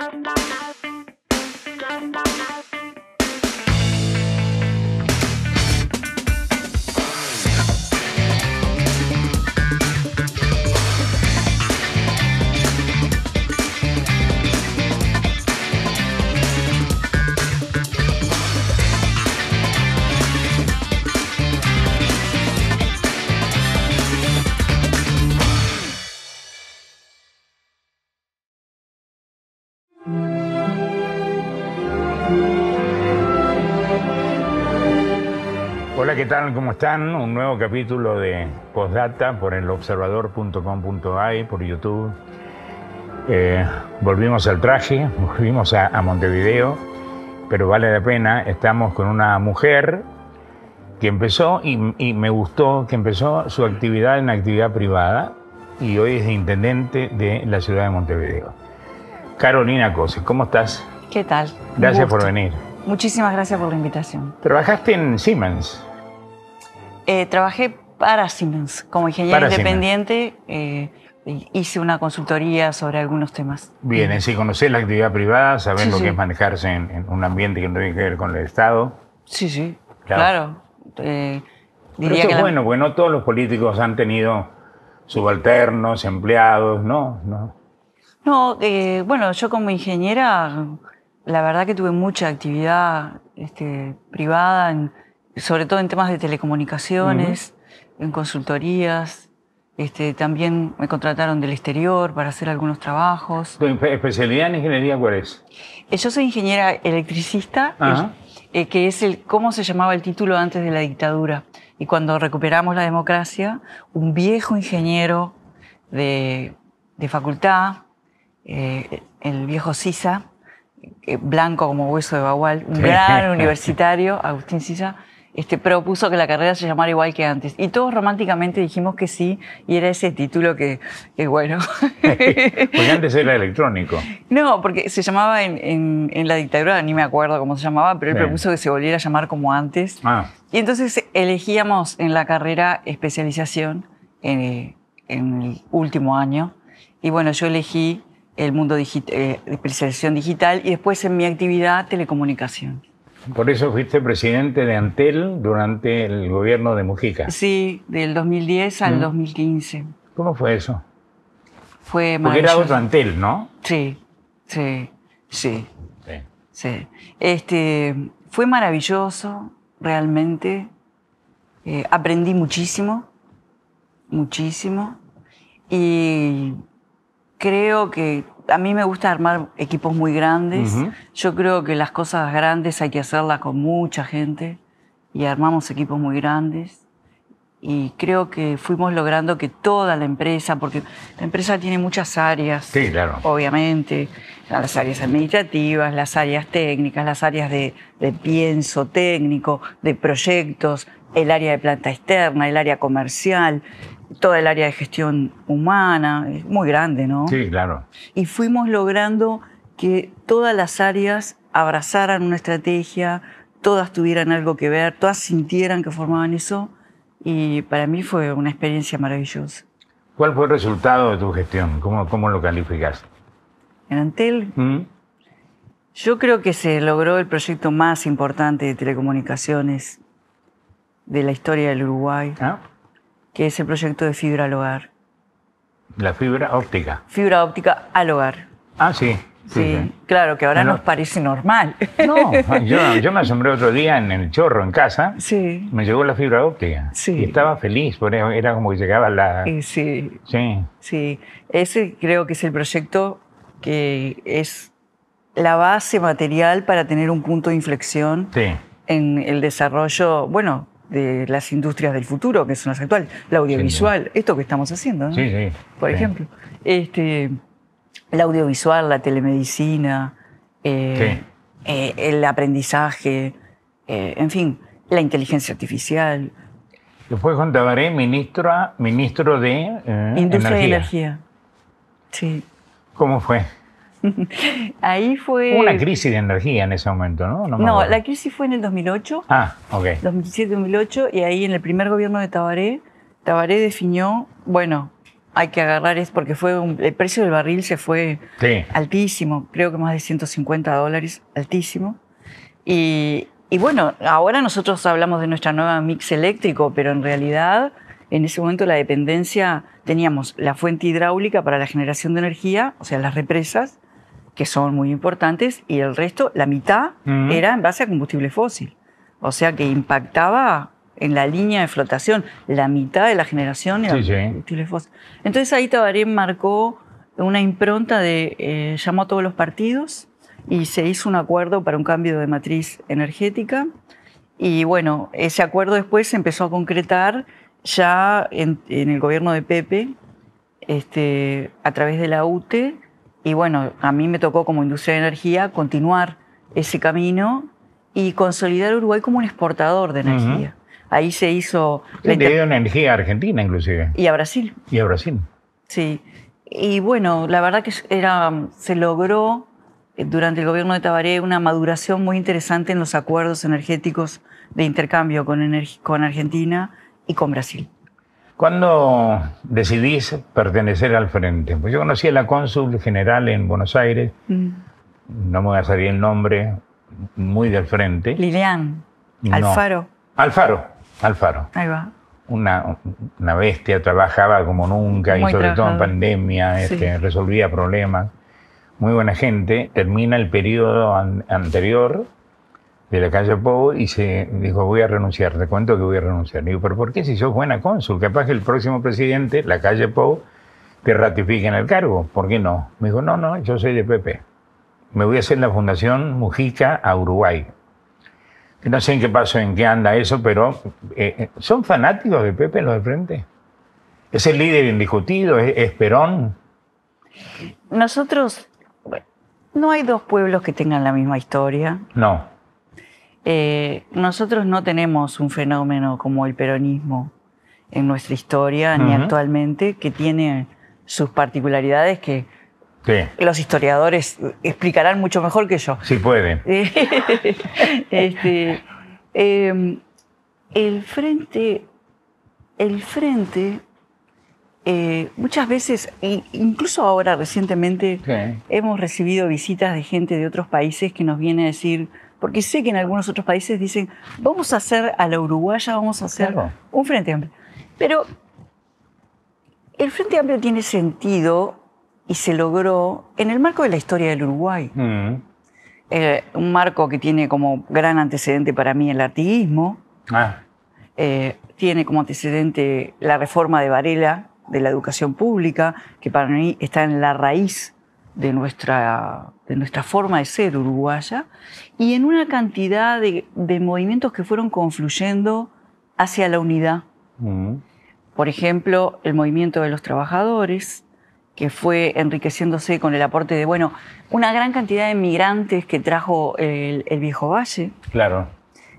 Thank you. ¿qué tal? ¿Cómo están? Un nuevo capítulo de Postdata por el observador.com.ai, por YouTube. Eh, volvimos al traje, volvimos a, Montevideo, pero vale la pena. Estamos con una mujer que empezó, y, me gustó, que empezó su actividad en actividad privada y hoy es intendente de la ciudad de Montevideo. Carolina Cose, ¿cómo estás? ¿Qué tal? Gracias por venir. Muchísimas gracias por la invitación. Trabajaste en Siemens. Eh, trabajé para Siemens como ingeniero independiente. Eh, hice una consultoría sobre algunos temas. Bien, en eh, sí, la actividad privada, sabes lo que es manejarse en, un ambiente que no tiene que ver con el Estado. Sí, sí, claro. es bueno, porque no todos los políticos han tenido subalternos, empleados, ¿no? No, bueno, yo como ingeniera, la verdad que tuve mucha actividad este, privada en sobre todo en temas de telecomunicaciones, en consultorías. Este, también me contrataron del exterior para hacer algunos trabajos. ¿Tu especialidad en ingeniería cuál es? Eh, yo soy ingeniera electricista, ah. eh, que es el, ¿cómo se llamaba el título antes de la dictadura? Y cuando recuperamos la democracia, un viejo ingeniero de, de facultad, eh, el viejo Sisa, blanco como hueso de bagual, un gran universitario, Agustín Sisa, este, propuso que la carrera se llamara igual que antes. Y todos románticamente dijimos que sí, y era ese título que, que bueno. porque antes era electrónico. No, porque se llamaba en, la dictadura, ni me acuerdo cómo se llamaba, pero él propuso que se volviera a llamar como antes. Ah. Y entonces elegíamos en la carrera especialización eh, en, el último año. Y bueno, yo elegí el mundo de eh, especialización digital y después en mi actividad telecomunicación. Por eso fuiste presidente de Antel durante el gobierno de Mujica. Sí, del 2010 al 2015. Mm. ¿Cómo fue eso? Fue Porque era otro Antel, ¿no? Sí, sí, sí. Sí. Este, fue maravilloso, realmente. Eh, aprendí muchísimo, muchísimo. Y creo que a mí me gusta armar equipos muy grandes. Yo creo que las cosas grandes hay que hacerlas con mucha gente y armamos equipos muy grandes. Y creo que fuimos logrando que toda la empresa, porque la empresa tiene muchas áreas, claro. obviamente, las áreas administrativas, las áreas técnicas, las áreas de, de pienso técnico, de proyectos, el área de planta externa, el área comercial toda el área de gestión humana, es muy grande, ¿no? Sí, claro. Y fuimos logrando que todas las áreas abrazaran una estrategia, todas tuvieran algo que ver, todas sintieran que formaban eso y para mí fue una experiencia maravillosa. ¿Cuál fue el resultado de tu gestión? ¿Cómo, lo calificaste? En Antel, ¿Mm? yo creo que se logró el proyecto más importante de telecomunicaciones de la historia del Uruguay. ¿Ah? que es el proyecto de fibra al hogar. La fibra óptica. Fibra óptica al hogar. Ah, sí. Sí, claro, que ahora nos parece normal. No, yo, me asombré otro día en el chorro, en casa. Sí. Me llegó la fibra óptica. Sí. Y estaba feliz, por eso era como que llegaba la. Sí. Sí. Sí. Ese creo que es el proyecto que es la base material para tener un punto de inflexión en el desarrollo, bueno, de las industrias del futuro, que son las actuales, la audiovisual, esto que estamos haciendo, ¿no? Sí, sí. Por ejemplo, este, la audiovisual, la telemedicina, eh, eh, el aprendizaje, eh, en fin, la inteligencia artificial. Después Juan Tabaré, ministro de Industria de Energía. Sí. ¿Cómo fue? Ahí fue... una crisis de energía en ese momento, ¿no? No, la crisis fue en el 2008. Ah, 2007-2008, y ahí en el primer gobierno de Tabaré, Tabaré definió, bueno, hay que agarrar es porque fue el precio del barril se fue altísimo, creo que más de 150 dólares, altísimo. y bueno, ahora nosotros hablamos de nuestra nueva mix eléctrico, pero en realidad en ese momento la dependencia teníamos la fuente hidráulica para la generación de energía, o sea, las represas, que son muy importantes, y el resto, la mitad, era en base a combustible fósil. O sea que impactaba en la línea de flotación, la mitad de la generación era combustible fósil. Entonces ahí Tabaré marcó una impronta de, eh, llamó a todos los partidos y se hizo un acuerdo para un cambio de matriz energética. Y bueno, ese acuerdo después se empezó a concretar ya en, en el gobierno de Pepe, este, a través de la UTE, y bueno, a mí me tocó como industria de energía continuar ese camino y consolidar Uruguay como un exportador de energía. Ahí se hizo... Se energía a Argentina inclusive. Y a Brasil. Y a Brasil. Sí. Y bueno, la verdad que era, se logró eh, durante el gobierno de Tabaré una maduración muy interesante en los acuerdos energéticos de intercambio con, con Argentina y con Brasil. ¿Cuándo decidís pertenecer al frente? Pues yo conocí a la cónsul general en Buenos Aires, mm. no me voy a salir el nombre, muy del frente. Lilian. Alfaro. Alfaro, Alfaro. Ahí va. Una, bestia, trabajaba como nunca y sobre todo en pandemia, este, resolvía problemas. Muy buena gente. Termina el periodo anterior de la calle Pobo y se dijo, voy a renunciar, te cuento que voy a renunciar. Digo, pero ¿por qué si sos buena cónsul? Capaz que el próximo presidente, la calle Pobo, te ratifiquen el cargo, ¿por qué no? Me dijo, no, no, yo soy de Pepe. Me voy a hacer la Fundación Mujica a Uruguay. No sé en qué paso, en qué anda eso, pero eh, eh, ¿son fanáticos de Pepe los de frente? Es el líder indiscutido, es, Perón. Nosotros, no hay dos pueblos que tengan la misma historia. No eh, nosotros no tenemos un fenómeno como el peronismo en nuestra historia ni actualmente, que tiene sus particularidades que los historiadores explicarán mucho mejor que yo. Sí puede. Este, em, el frente, el frente eh, muchas veces, incluso ahora recientemente, hemos recibido visitas de gente de otros países que nos viene a decir, porque sé que en algunos otros países dicen, vamos a hacer a la uruguaya, vamos a hacer un Frente Amplio. Pero el Frente Amplio tiene sentido y se logró en el marco de la historia del Uruguay. Mm. Eh, un marco que tiene como gran antecedente para mí el artiguismo. Ah. Eh, tiene como antecedente la reforma de Varela de la educación pública, que para mí está en la raíz de nuestra, de nuestra forma de ser uruguaya y en una cantidad de, movimientos que fueron confluyendo hacia la unidad. Mm. Por ejemplo, el movimiento de los trabajadores, que fue enriqueciéndose con el aporte de, bueno, una gran cantidad de migrantes que trajo el, Viejo Valle. Claro.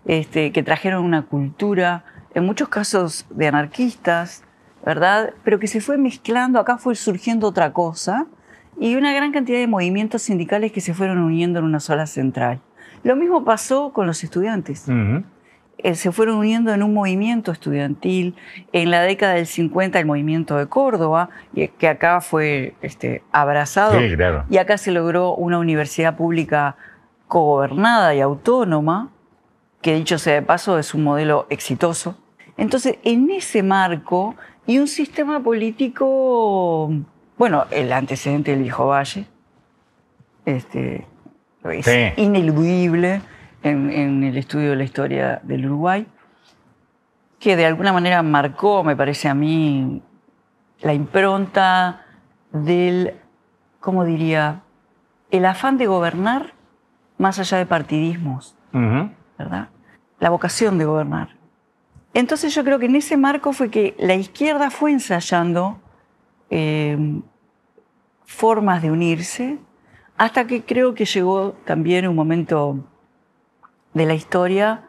Este, que trajeron una cultura, en muchos casos de anarquistas, ¿verdad? Pero que se fue mezclando, acá fue surgiendo otra cosa y una gran cantidad de movimientos sindicales que se fueron uniendo en una sola central. Lo mismo pasó con los estudiantes. Eh, se fueron uniendo en un movimiento estudiantil. En la década del 50 el movimiento de Córdoba, eh, que acá fue este, abrazado. Y acá se logró una universidad pública cogobernada y autónoma, que dicho sea de paso es un modelo exitoso. Entonces, en ese marco y un sistema político bueno, el antecedente del hijo valle este, es ineludible en, el estudio de la historia del Uruguay, que de alguna manera marcó, me parece a mí, la impronta del, ¿cómo diría?, el afán de gobernar más allá de partidismos, ¿verdad? La vocación de gobernar. Entonces yo creo que en ese marco fue que la izquierda fue ensayando Em, formas de unirse, hasta que creo que llegó también un momento de la historia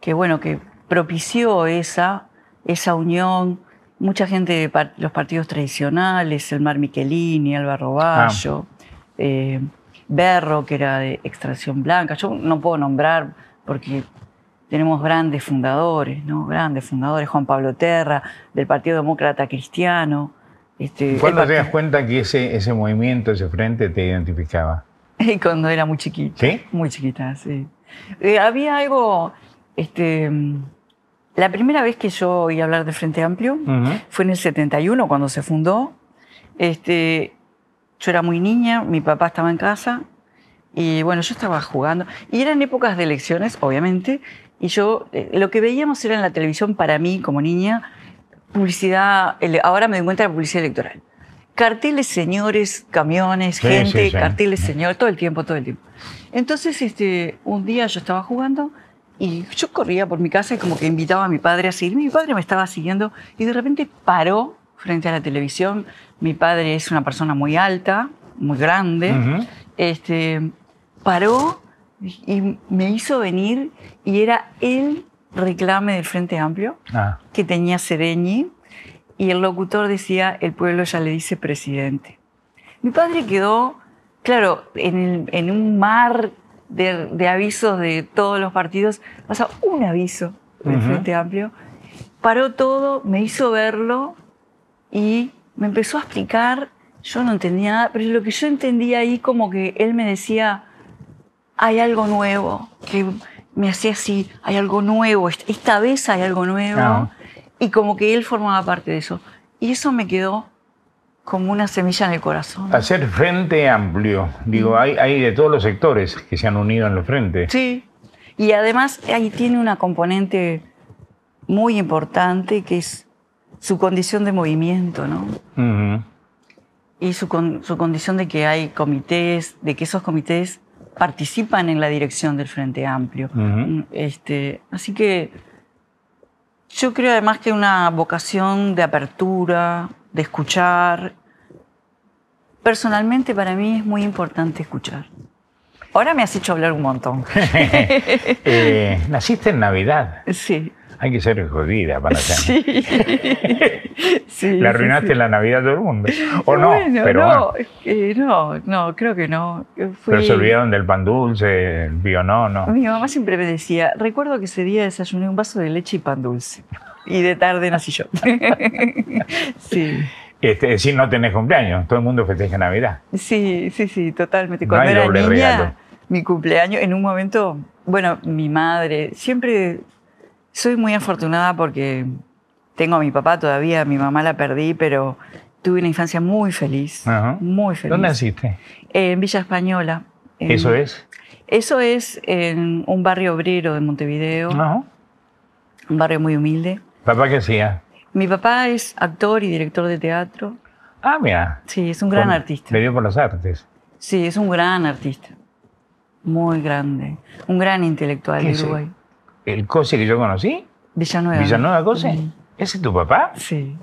que, bueno, que propició esa, esa unión. Mucha gente de los partidos tradicionales, el Mar Michelini, Álvaro ah. Bayo, eh, Berro, que era de extracción blanca. Yo no puedo nombrar porque tenemos grandes fundadores, ¿no? Grandes fundadores, Juan Pablo Terra, del Partido Demócrata Cristiano, este, ¿Cuándo te das cuenta que ese, ese movimiento, ese frente te identificaba? Cuando era muy chiquita. ¿Sí? Muy chiquita, sí. Eh, había algo, este, la primera vez que yo oí hablar de Frente Amplio fue en el 71, cuando se fundó. Este, yo era muy niña, mi papá estaba en casa y bueno, yo estaba jugando. Y eran épocas de elecciones, obviamente, y yo eh, lo que veíamos era en la televisión para mí como niña publicidad, ahora me doy cuenta de la publicidad electoral. Carteles, señores, camiones, gente, carteles, señor, todo el tiempo, todo el tiempo. Entonces, este, un día yo estaba jugando y yo corría por mi casa y como que invitaba a mi padre a seguir Mi padre me estaba siguiendo y de repente paró frente a la televisión. Mi padre es una persona muy alta, muy grande. este, paró y me hizo venir y era él reclame del Frente Amplio, ah. que tenía Sereñi, y el locutor decía, el pueblo ya le dice presidente. Mi padre quedó, claro, en, un mar de, avisos de todos los partidos, pasa un aviso del Frente Amplio, paró todo, me hizo verlo y me empezó a explicar, yo no entendía nada, pero lo que yo entendía ahí como que él me decía, hay algo nuevo, que me hacía así, hay algo nuevo, esta vez hay algo nuevo. Ah. Y como que él formaba parte de eso. Y eso me quedó como una semilla en el corazón. Hacer frente amplio. Digo, mm. hay, hay de todos los sectores que se han unido en el frente. Sí. Y además ahí tiene una componente muy importante que es su condición de movimiento, ¿no? Y su, su condición de que hay comités, de que esos comités participan en la dirección del Frente Amplio. Mm, este, así que yo creo además que una vocación de apertura, de escuchar. Personalmente para mí es muy importante escuchar. Ahora me has hecho hablar un montón. Eh, naciste en Navidad. Sí. Hay que ser jodida para ser. Sí. sí la arruinaste en la Navidad a todo el mundo. ¿O no? no, no, creo que no. Pero se olvidaron del pan dulce, el no. Mi mamá siempre me decía, recuerdo que ese día desayuné un vaso de leche y pan dulce. Y de tarde nací yo. sí. Este, es decir, no tenés cumpleaños, todo el mundo festeja Navidad. Sí, sí, sí, totalmente. Cuando era niña, mi cumpleaños, en un momento, bueno, mi madre siempre soy muy afortunada porque tengo a mi papá todavía, mi mamá la perdí, pero tuve una infancia muy feliz. Muy feliz. ¿Dónde naciste? En Villa Española. ¿Eso es? Eso es en un barrio obrero de Montevideo. No. Un barrio muy humilde. ¿Papá qué hacía? Mi papá es actor y director de teatro. Ah, mira. Sí, es un gran artista. ¿Vivió por las artes. Sí, es un gran artista. Muy grande. Un gran intelectual de Uruguay el Cose que yo conocí. Villanueva. Villanueva Cose. ¿Ese es tu papá? Sí.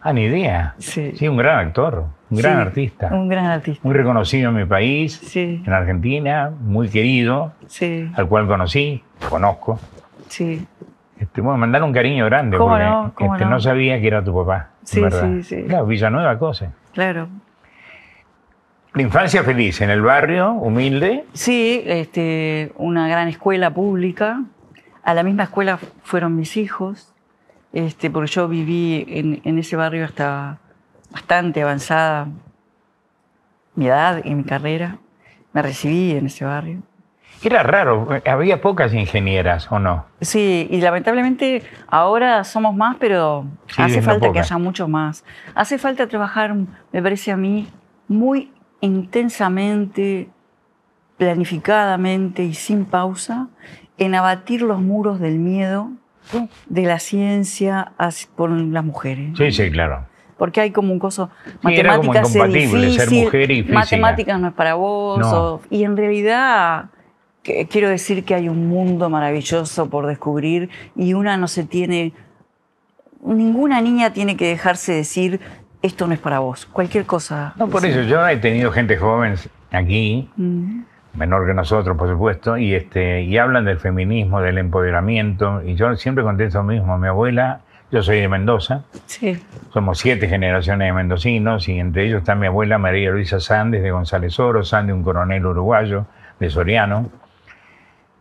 Ah, ni idea. Sí. sí un gran actor, un gran artista. Un gran artista. Muy reconocido en mi país, sí. en Argentina, muy querido, Sí. al cual conocí, conozco. Sí. Este, me bueno, mandar un cariño grande, porque este, no? no? sabía que era tu papá. Sí, sí, sí. Claro, Villanueva Cose. Claro. La infancia feliz, en el barrio, humilde. Sí, este, una gran escuela pública, a la misma escuela fueron mis hijos, este, porque yo viví en, ese barrio hasta bastante avanzada mi edad y mi carrera. Me recibí en ese barrio. Era raro, había pocas ingenieras, ¿o no? Sí, y lamentablemente ahora somos más, pero hace falta que haya mucho más. Hace falta trabajar, me parece a mí, muy intensamente, planificadamente y sin pausa en abatir los muros del miedo de la ciencia por las mujeres. Sí, sí, claro. Porque hay como un coso, matemáticas sí, ser mujer y matemáticas no es para vos, y en realidad quiero decir que hay un mundo maravilloso por descubrir y una no se tiene, ninguna niña tiene que dejarse decir esto no es para vos, cualquier cosa. No, por eso yo he tenido gente joven aquí mm menor que nosotros, por supuesto, y, este, y hablan del feminismo, del empoderamiento, y yo siempre contesto lo mismo, mi abuela, yo soy de Mendoza, sí. somos siete generaciones de mendocinos, y entre ellos está mi abuela María Luisa Sández de González Oro, Sández, un coronel uruguayo de Soriano,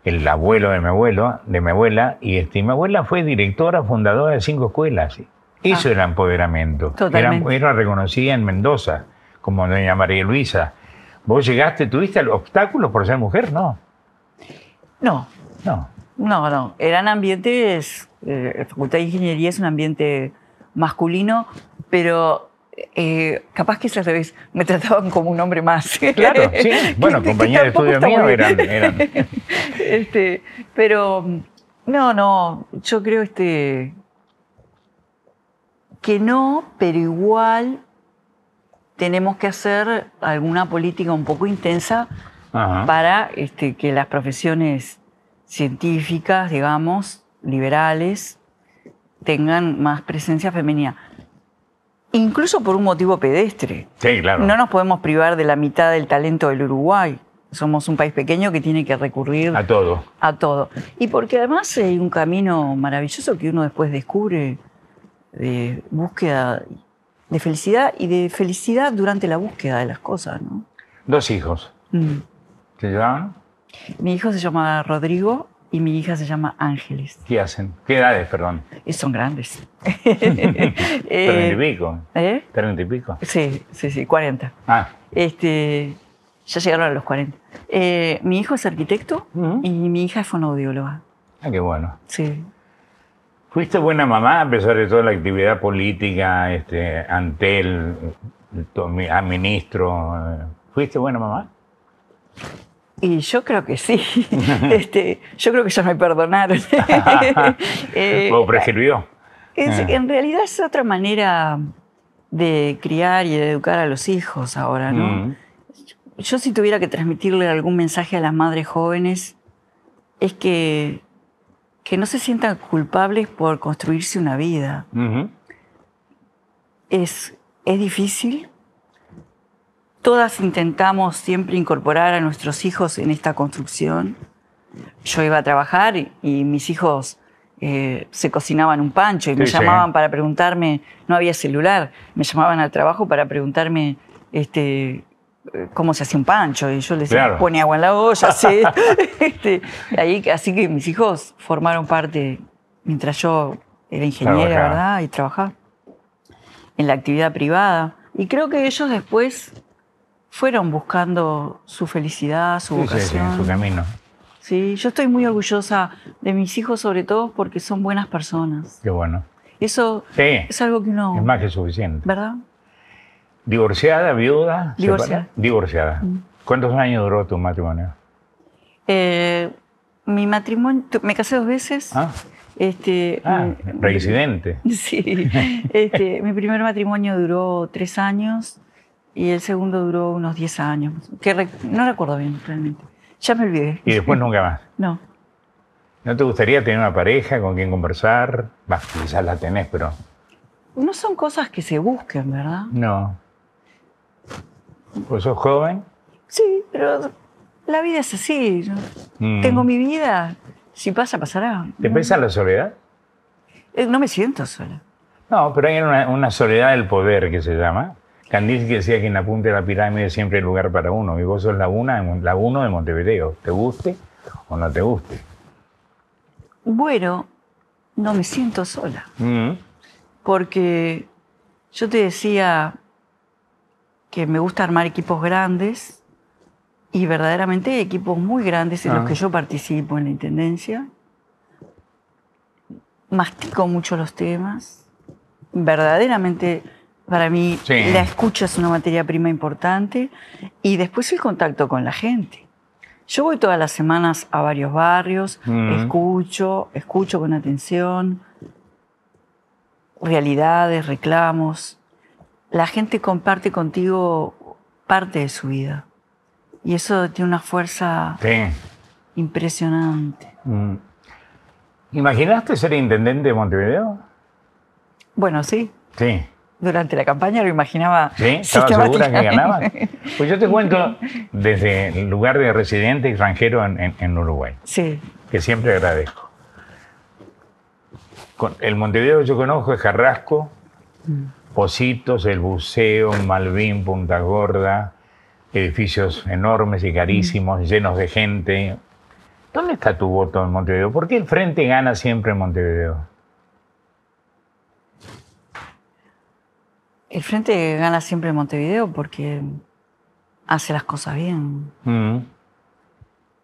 el abuelo de mi abuelo, de mi abuela, y este, mi abuela fue directora, fundadora de cinco escuelas. Eso ah. era empoderamiento. Era, era reconocida en Mendoza como doña María Luisa ¿Vos llegaste, tuviste obstáculos por ser mujer? No. No. No. No, no. Eran ambientes. Eh, la Facultad de Ingeniería es un ambiente masculino, pero eh, capaz que es al revés. Me trataban como un hombre más. Claro, sí. Bueno, compañía de estudio mío eran. este, pero. No, no. Yo creo este, que no, pero igual tenemos que hacer alguna política un poco intensa para este, que las profesiones científicas, digamos, liberales, tengan más presencia femenina. Incluso por un motivo pedestre. Sí, claro. No nos podemos privar de la mitad del talento del Uruguay. Somos un país pequeño que tiene que recurrir a todo. A todo. Y porque además hay un camino maravilloso que uno después descubre de búsqueda de felicidad y de felicidad durante la búsqueda de las cosas. ¿no? Dos hijos. Mm. llevaban? Mi hijo se llama Rodrigo y mi hija se llama Ángeles. ¿Qué hacen? ¿Qué edades, perdón? Y eh, son grandes. Eh, ¿Treinta y pico? ¿Eh? ¿Treinta y pico? Sí, sí, sí, cuarenta. Ah. Este, ya llegaron a los cuarenta. Eh, mi hijo es arquitecto y mi hija es fonoaudióloga. Ah, qué bueno. Sí. Fuiste buena mamá a pesar de toda la actividad política, este, el el, ah, ministro. ¿Fuiste buena mamá? Y yo creo que sí. este, yo creo que ya me perdonaron. ¿Lo eh, prescribió? Ah. en realidad es otra manera de criar y de educar a los hijos ahora, ¿no? Mm. yo si tuviera que transmitirle algún mensaje a las madres jóvenes, es que que no se sientan culpables por construirse una vida. es, es difícil. Todas intentamos siempre incorporar a nuestros hijos en esta construcción. Yo iba a trabajar y, mis hijos eh, se cocinaban un pancho y me llamaban para preguntarme, no había celular, me llamaban al trabajo para preguntarme este, cómo se hacía un pancho. Y yo les decía, pone agua en la olla. ¿sí? Este, así que mis hijos formaron parte, mientras yo era ingeniera, ¿verdad? Y trabajaba en la actividad privada. Y creo que ellos después fueron buscando su felicidad, su sí, vocación. en su camino. Sí, yo estoy muy orgullosa de mis hijos, sobre todo porque son buenas personas. Qué bueno. Eso es algo que uno. Es más que suficiente. ¿Verdad? ¿Divorciada, viuda? Divorciada. Mm. ¿Cuántos años duró tu matrimonio? Eh, mi matrimonio, me casé dos veces. Ah. Este, ah, Sí. Este, mi primer matrimonio duró tres años y el segundo duró unos diez años, que no recuerdo bien realmente. Ya me olvidé. ¿Y después nunca más? No. ¿No te gustaría tener una pareja con quien conversar? Bah, quizás la tenés, pero... No son cosas que se busquen, ¿verdad? No. ¿Vos pues sos joven? Sí, pero la vida es así. Mm. Tengo mi vida. Si pasa, pasará. ¿Te pesa la soledad? Eh, no me siento sola. No, pero hay una, soledad del poder que se llama. que decía que en la punta de la pirámide siempre hay lugar para uno. Y vos sos la, una, la uno de Montevideo. ¿Te guste o no te guste? Bueno, no me siento sola. Mm. Porque yo te decía que me gusta armar equipos grandes y verdaderamente equipos muy grandes en los ah. que yo participo en la Intendencia. Mastico mucho los temas. Verdaderamente, para mí, la escucha es una materia prima importante. Y después el contacto con la gente. Yo voy todas las semanas a varios barrios, mm. escucho, escucho con atención realidades, reclamos, la gente comparte contigo parte de su vida. Y eso tiene una fuerza impresionante. Mm. ¿Imaginaste ser intendente de Montevideo? Bueno, sí. Sí. Durante la campaña lo imaginaba. ¿Sí? ¿Estaba segura que ganaba? Pues yo te cuento desde el lugar de residente extranjero en, Uruguay. Sí. Que siempre agradezco. Con el Montevideo que yo conozco es Carrasco, mm. Positos, el buceo, Malvin, Punta Gorda, edificios enormes y carísimos, llenos de gente. ¿Dónde está tu voto en Montevideo? ¿Por qué el frente gana siempre en Montevideo? El frente gana siempre en Montevideo porque hace las cosas bien. Mm.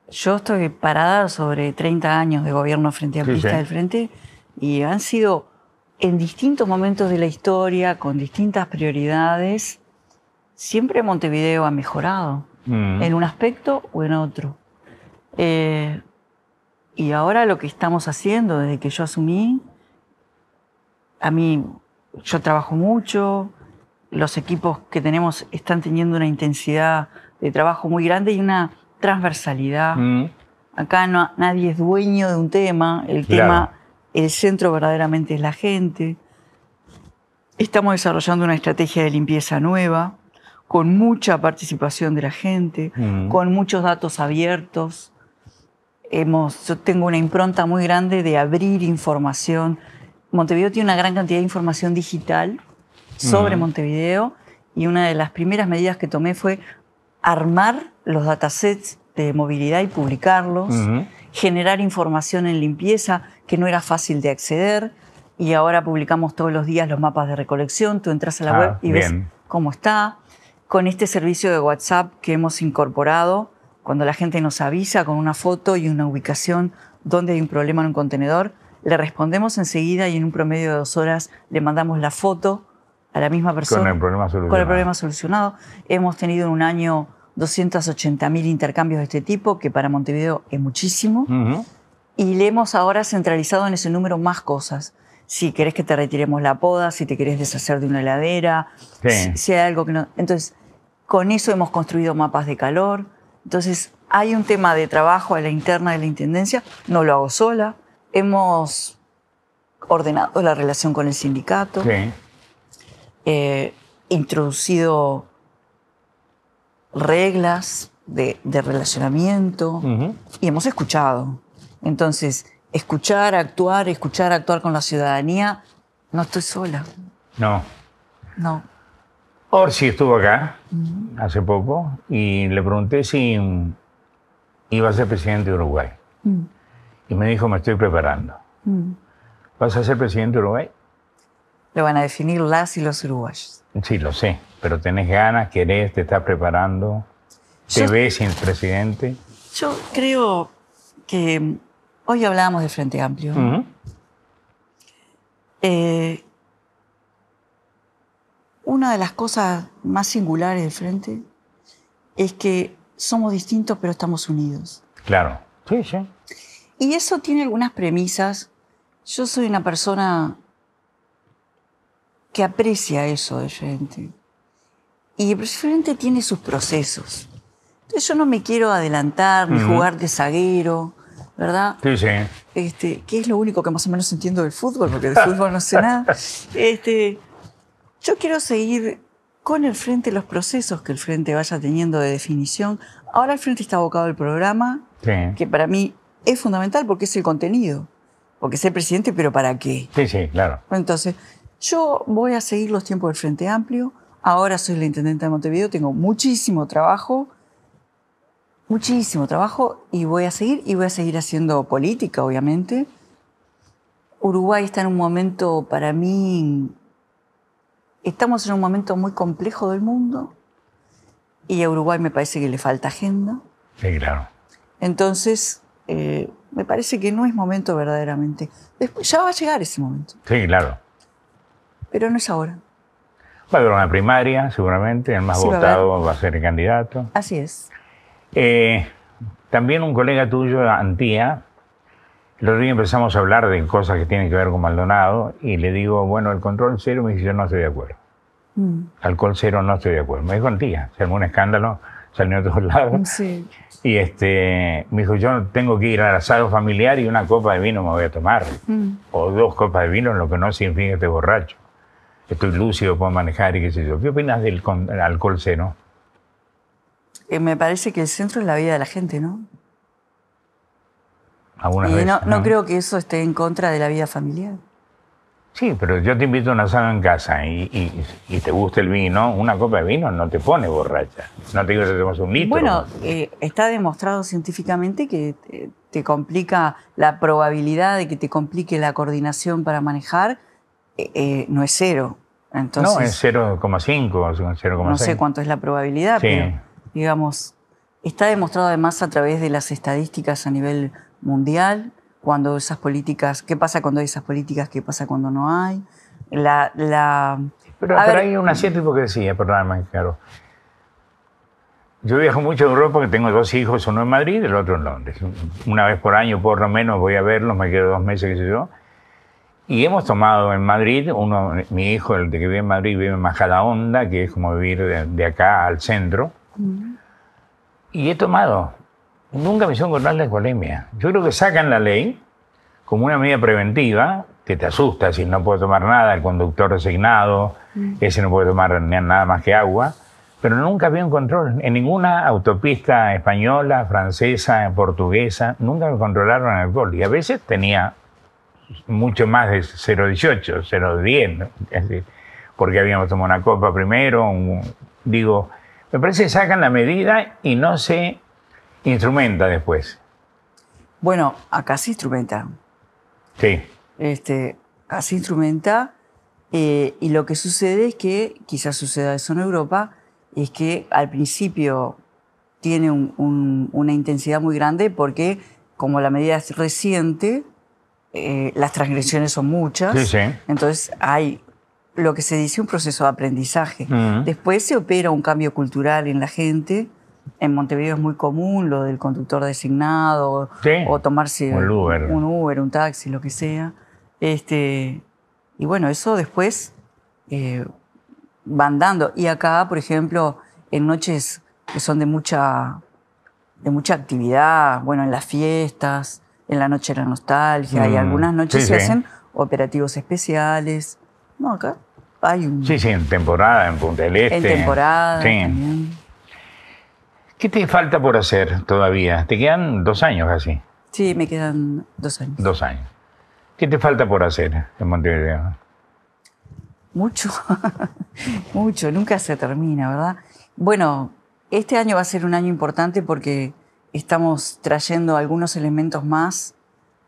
Yo estoy parada sobre 30 años de gobierno frente a sí, del frente y han sido en distintos momentos de la historia, con distintas prioridades, siempre Montevideo ha mejorado, mm. en un aspecto o en otro. Eh, y ahora lo que estamos haciendo desde que yo asumí, a mí yo trabajo mucho, los equipos que tenemos están teniendo una intensidad de trabajo muy grande y una transversalidad. Mm. Acá no, nadie es dueño de un tema, el tema el centro verdaderamente es la gente. Estamos desarrollando una estrategia de limpieza nueva, con mucha participación de la gente, con muchos datos abiertos. Hemos, yo tengo una impronta muy grande de abrir información. Montevideo tiene una gran cantidad de información digital sobre Montevideo y una de las primeras medidas que tomé fue armar los datasets de movilidad y publicarlos generar información en limpieza que no era fácil de acceder y ahora publicamos todos los días los mapas de recolección, tú entras a la ah, web y ves cómo está. Con este servicio de WhatsApp que hemos incorporado, cuando la gente nos avisa con una foto y una ubicación donde hay un problema en un contenedor, le respondemos enseguida y en un promedio de dos horas le mandamos la foto a la misma persona. Con el problema solucionado. Con el problema solucionado. Hemos tenido en un año 280.000 intercambios de este tipo, que para Montevideo es muchísimo. Y le hemos ahora centralizado en ese número más cosas. Si querés que te retiremos la poda, si te querés deshacer de una heladera, si, hay algo que no. Entonces, con eso hemos construido mapas de calor. Entonces, hay un tema de trabajo a la interna de la intendencia. No lo hago sola. Hemos ordenado la relación con el sindicato. Sí. Eh, introducido reglas de, de relacionamiento y hemos escuchado. Entonces, escuchar, actuar, escuchar, actuar con la ciudadanía, no estoy sola. No. No. Orsi estuvo acá hace poco y le pregunté si iba a ser presidente de Uruguay. Mm. Y me dijo, me estoy preparando. Mm. ¿Vas a ser presidente de Uruguay? Lo van a definir las y los uruguayos. Sí, lo sé pero tenés ganas, querés, te estás preparando, te ves sin presidente. Yo creo que mm, hoy hablábamos de Frente Amplio. Eh, una de las cosas más singulares del Frente es que somos distintos pero estamos unidos. Claro, sí, sí. Y eso tiene algunas premisas. Yo soy una persona que aprecia eso de frente. Y el presidente tiene sus procesos. Entonces yo no me quiero adelantar ni jugar de zaguero, ¿verdad? Sí, sí. Este, que es lo único que más o menos entiendo del fútbol, porque de fútbol no sé nada. Este, yo quiero seguir con el frente los procesos que el frente vaya teniendo de definición. Ahora el frente está abocado al programa, que para mí es fundamental porque es el contenido. Porque el presidente, pero ¿para qué? Sí, sí, claro. Entonces, yo voy a seguir los tiempos del Frente Amplio, Ahora soy la intendente de Montevideo, tengo muchísimo trabajo, muchísimo trabajo y voy a seguir y voy a seguir haciendo política, obviamente. Uruguay está en un momento para mí, estamos en un momento muy complejo del mundo y a Uruguay me parece que le falta agenda. Sí, claro. Entonces, eh, me parece que no es momento verdaderamente. ya va a llegar ese momento. Sí, claro. Pero no es ahora. Va a haber una primaria, seguramente. El más votado va a, ser el candidato. Así es. Eh, también un colega tuyo, Antía, el otro empezamos a hablar de cosas que tienen que ver con Maldonado y le digo, bueno, el control cero, me dice, yo no estoy de acuerdo. Mm. Alcohol cero, no estoy de acuerdo. Me dijo Antía, se algún un escándalo, salió a todos lados. Mm, y este, me dijo, yo tengo que ir al asado familiar y una copa de vino me voy a tomar. Mm. O dos copas de vino, lo que no significa fin este borracho estoy lúcido, puedo manejar y qué sé yo. ¿Qué opinas del alcohol seno? Eh, me parece que el centro es la vida de la gente, ¿no? y no, creo que eso esté en contra de la vida familiar. Sí, pero yo te invito a una sala en casa y, te gusta el vino, una copa de vino no te pone borracha. No te digo que tomes un litro. Bueno, eh, está demostrado científicamente que eh, te complica la probabilidad de que te complique la coordinación para manejar eh, no es cero. Entonces, no, es 0,5, No sé cuánto es la probabilidad, pero digamos, está demostrado además a través de las estadísticas a nivel mundial, cuando esas políticas, qué pasa cuando hay esas políticas, qué pasa cuando no hay. La, pero, hay una cierta hipocresía, perdóname, claro. Yo viajo mucho a Europa porque tengo dos hijos, uno en Madrid y el otro en Londres. Una vez por año, por lo menos, voy a verlos, me quedo dos meses, qué sé yo. Y hemos tomado en Madrid, uno, mi hijo, el de que vive en Madrid, vive en onda que es como vivir de, acá al centro. Mm. Y he tomado. Nunca me hicieron encontrar la alcoholemia. Yo creo que sacan la ley como una medida preventiva que te asusta si no puedes tomar nada, el conductor designado, mm. ese no puede tomar nada más que agua. Pero nunca había un control. En ninguna autopista española, francesa, portuguesa, nunca me controlaron el alcohol. Y a veces tenía mucho más de 0,18, 0,10, porque habíamos tomado una copa primero. digo, me parece sacan la medida y no se instrumenta después. Bueno, acá se instrumenta. Sí. Este, acá se instrumenta eh, y lo que sucede es que, quizás suceda eso en Europa, es que al principio tiene una intensidad muy grande porque como la medida es reciente, eh, las transgresiones son muchas. Entonces hay lo que se dice un proceso de aprendizaje. Después se opera un cambio cultural en la gente. En Montevideo es muy común lo del conductor designado o tomarse un Uber, un taxi, lo que sea. Este, y bueno, eso después eh, van dando. Y acá, por ejemplo, en noches que son de mucha, de mucha actividad, bueno, en las fiestas, en la noche era la nostalgia y mm, algunas noches se hacen operativos especiales. No, acá hay un... Sí, sí, en temporada, en Punta del Este. En temporada. ¿Qué te falta por hacer todavía? Te quedan dos años así. Sí, me quedan dos años. Dos años. ¿Qué te falta por hacer en Montevideo? Mucho, mucho, nunca se termina, ¿verdad? Bueno, este año va a ser un año importante porque Estamos trayendo algunos elementos más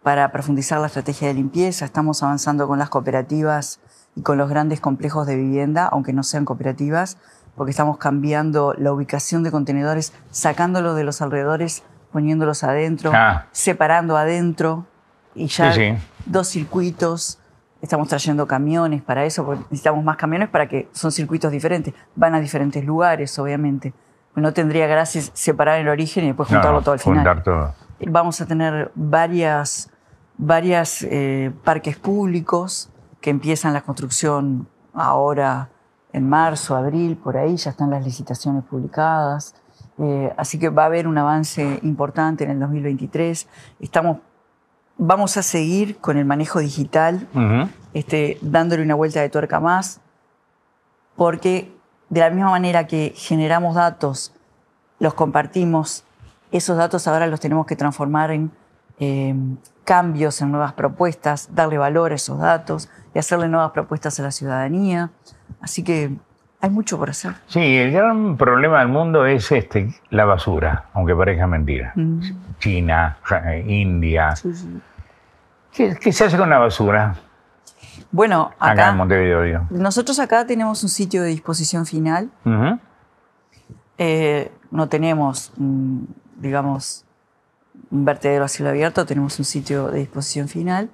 para profundizar la estrategia de limpieza. Estamos avanzando con las cooperativas y con los grandes complejos de vivienda, aunque no sean cooperativas, porque estamos cambiando la ubicación de contenedores, sacándolos de los alrededores, poniéndolos adentro, ah. separando adentro y ya dos circuitos. Estamos trayendo camiones para eso, porque necesitamos más camiones para que son circuitos diferentes, van a diferentes lugares, obviamente no tendría gracia separar el origen y después juntarlo todo al final. Vamos a tener varias, varias eh, parques públicos que empiezan la construcción ahora en marzo, abril, por ahí ya están las licitaciones publicadas. Eh, así que va a haber un avance importante en el 2023. Estamos, vamos a seguir con el manejo digital, este, dándole una vuelta de tuerca más, porque de la misma manera que generamos datos, los compartimos, esos datos ahora los tenemos que transformar en em, cambios, en nuevas propuestas, darle valor a esos datos y hacerle nuevas propuestas a la ciudadanía. Así que hay mucho por hacer. Sí, el gran problema del mundo es este, la basura, aunque parezca mentira. China, eh, India. ¿Qué se hace con la basura? Bueno, acá, Nosotros acá tenemos un sitio de disposición final. Eh, no tenemos, mm, digamos, un vertedero a cielo abierto, tenemos un sitio de disposición final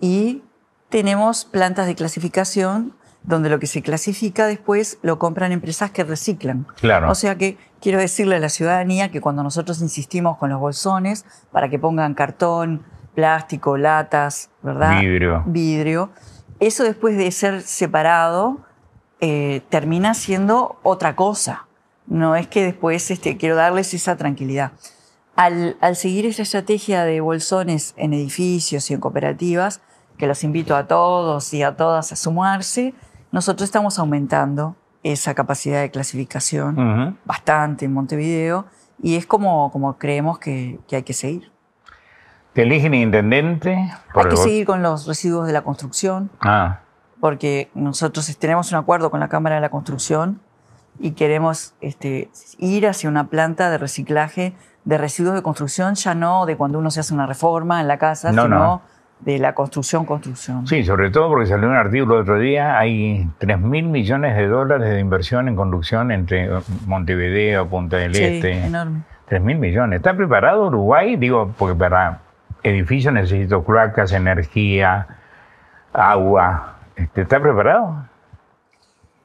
y tenemos plantas de clasificación donde lo que se clasifica después lo compran empresas que reciclan. Claro. O sea que quiero decirle a la ciudadanía que cuando nosotros insistimos con los bolsones para que pongan cartón, plástico, latas, ¿verdad? Vidrio. Vidrio, eso después de ser separado eh, termina siendo otra cosa. No es que después este, quiero darles esa tranquilidad. Al, seguir esa estrategia de bolsones en edificios y en cooperativas, que los invito a todos y a todas a sumarse, nosotros estamos aumentando esa capacidad de clasificación bastante en Montevideo y es como, creemos que hay que seguir. ¿Te eligen intendente? Hay que seguir con los residuos de la construcción. Ah. Porque nosotros tenemos un acuerdo con la Cámara de la Construcción y queremos este, ir hacia una planta de reciclaje de residuos de construcción, ya no de cuando uno se hace una reforma en la casa, sino de la construcción, construcción. Sí, sobre todo porque salió un artículo el otro día, hay 3.000 mil millones de dólares de inversión en conducción entre Montevideo, Punta del sí, Este. Enorme. 3 mil millones. ¿Está preparado Uruguay? Digo, porque para edificio necesito cloacas, energía, agua. Este, ¿Está preparado?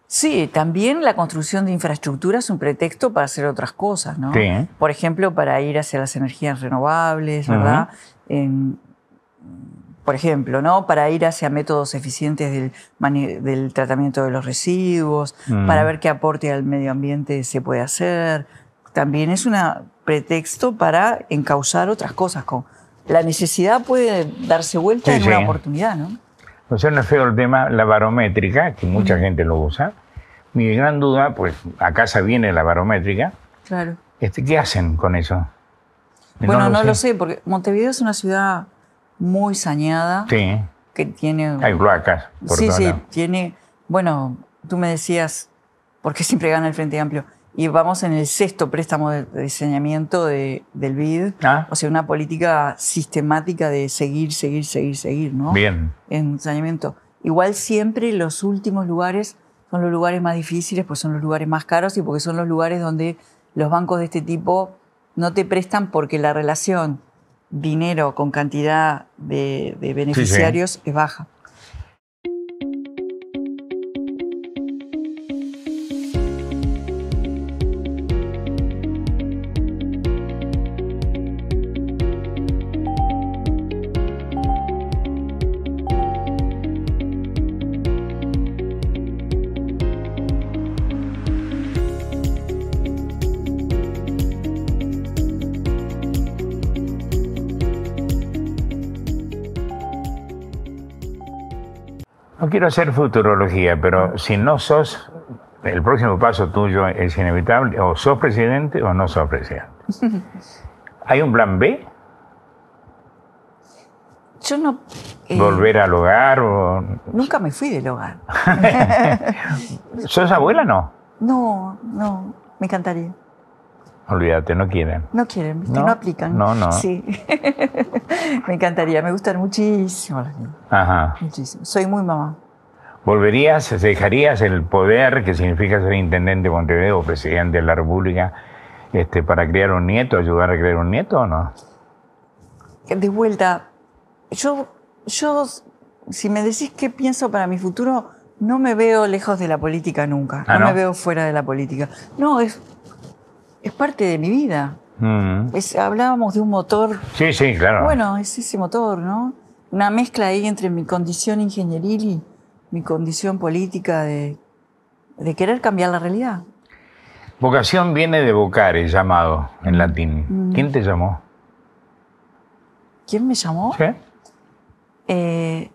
Sí, también la construcción de infraestructura es un pretexto para hacer otras cosas, ¿no? Sí. Por ejemplo, para ir hacia las energías renovables, ¿verdad? por ejemplo, ¿no? Para ir hacia métodos eficientes del, tratamiento de los residuos, mm. para ver qué aporte al medio ambiente se puede hacer. También es un pretexto para encauzar otras cosas, como la necesidad puede darse vuelta en una oportunidad, ¿no? No es feo el tema, la barométrica, que mucha gente lo usa. Mi gran duda, pues a casa viene la barométrica. Claro. Este, ¿Qué hacen con eso? Bueno, no, lo, sé. porque Montevideo es una ciudad muy sañada. Sí. Que tiene. Hay cloacas. sí, sí, tiene. Bueno, tú me decías, porque siempre gana el Frente Amplio? y vamos en el sexto préstamo de diseñamiento de, del BID. Ah. O sea, una política sistemática de seguir, seguir, seguir, seguir, ¿no? Bien. En saneamiento. Igual siempre los últimos lugares son los lugares más difíciles, pues son los lugares más caros y porque son los lugares donde los bancos de este tipo no te prestan porque la relación dinero con cantidad de, beneficiarios es baja. quiero hacer futurología, pero si no sos, el próximo paso tuyo es inevitable, o sos presidente o no sos presidente. ¿Hay un plan B? Yo no... Eh, ¿Volver al hogar? O... Nunca me fui del hogar. ¿Sos abuela o no? No, no, me encantaría. Olvídate, no quieren. No quieren, No, aplican. No, no. Sí. me encantaría, me gustan muchísimo Ajá. Muchísimo. Soy muy mamá. ¿Volverías, dejarías el poder, que significa ser intendente de Montevideo presidente de la República, este, para criar un nieto, ayudar a crear un nieto o no? De vuelta, yo, yo, si me decís qué pienso para mi futuro, no me veo lejos de la política nunca, ah, no, me veo fuera de la política. No, es, es parte de mi vida. Mm. hablábamos de un motor. Sí, sí, claro. Bueno, es ese motor, ¿no? Una mezcla ahí entre mi condición ingenieril y mi condición política de, querer cambiar la realidad. Vocación viene de vocare, llamado en latín. Mm. ¿Quién te llamó? ¿Quién me llamó? ¿Sí? Eh,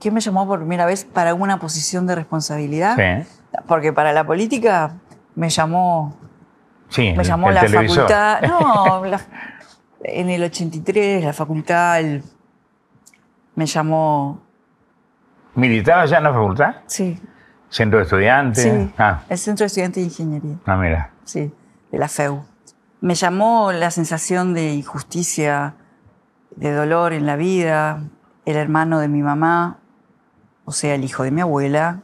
¿Quién me llamó por primera vez para una posición de responsabilidad? Porque para la política me llamó. Sí, me llamó la facultad. No, en el 83, la facultad me llamó Militaba ya en la facultad? Sí. ¿Centro de estudiantes? Ah. El Centro de Estudiantes de Ingeniería. Ah, mira. Sí, de la FEU. Me llamó la sensación de injusticia, de dolor en la vida. El hermano de mi mamá, o sea, el hijo de mi abuela.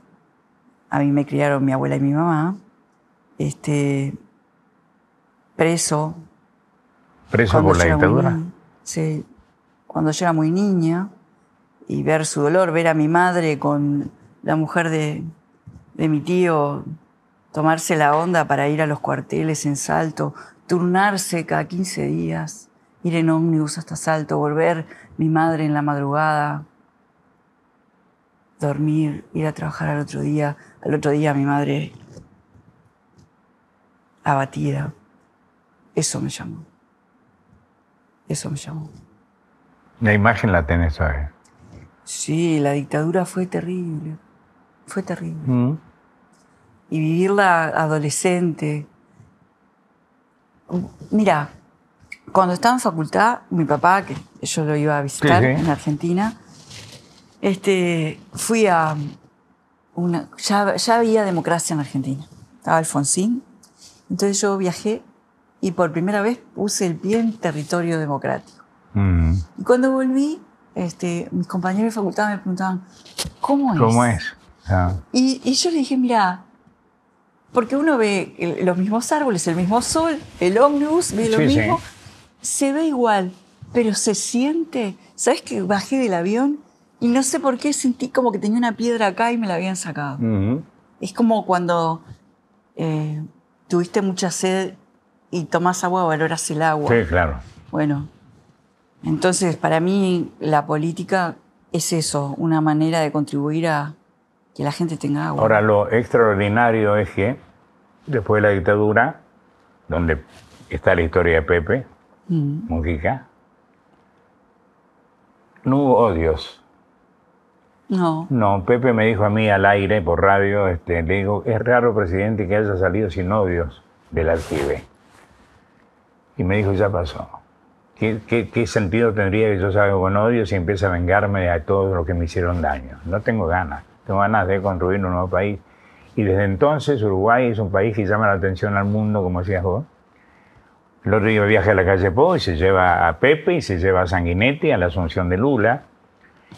A mí me criaron mi abuela y mi mamá. Este, preso. ¿Preso por la dictadura? sí. Cuando yo era muy niña, y ver su dolor, ver a mi madre con la mujer de, mi tío, tomarse la onda para ir a los cuarteles en Salto, turnarse cada 15 días, ir en ómnibus hasta Salto, volver mi madre en la madrugada, dormir, ir a trabajar al otro día, al otro día mi madre abatida. Eso me llamó. Eso me llamó. La imagen la tenés, ¿sabes? Sí, la dictadura fue terrible. Fue terrible. Mm. Y vivirla adolescente. Mira, cuando estaba en facultad, mi papá, que yo lo iba a visitar en Argentina, este, fui a una. Ya, había democracia en Argentina. Estaba Alfonsín. Entonces yo viajé y por primera vez puse el pie en territorio democrático. Mm. Y cuando volví, este, mis compañeros de facultad me preguntaban, ¿cómo es? ¿Cómo es? Ah. Y, yo le dije, mira, porque uno ve los mismos árboles, el mismo sol, el ómnibus, ve lo mismo, se ve igual, pero se siente. ¿Sabes que bajé del avión y no sé por qué sentí como que tenía una piedra acá y me la habían sacado? Es como cuando eh, tuviste mucha sed y tomás agua, valoras el agua. Sí, claro. Bueno, entonces, para mí la política es eso, una manera de contribuir a que la gente tenga agua. Ahora, lo extraordinario es que después de la dictadura, donde está la historia de Pepe, mm. Mujica, no hubo odios. No. No, Pepe me dijo a mí al aire, por radio, este, le digo, es raro, presidente, que haya salido sin odios del Archive. Y me dijo, ya pasó. ¿Qué, sentido tendría que yo salga con odio si empieza a vengarme a todos los que me hicieron daño? No tengo ganas. Tengo ganas de construir un nuevo país. Y desde entonces Uruguay es un país que llama la atención al mundo, como decías vos. El otro día viaja a la calle Po y se lleva a Pepe y se lleva a Sanguinetti a la asunción de Lula.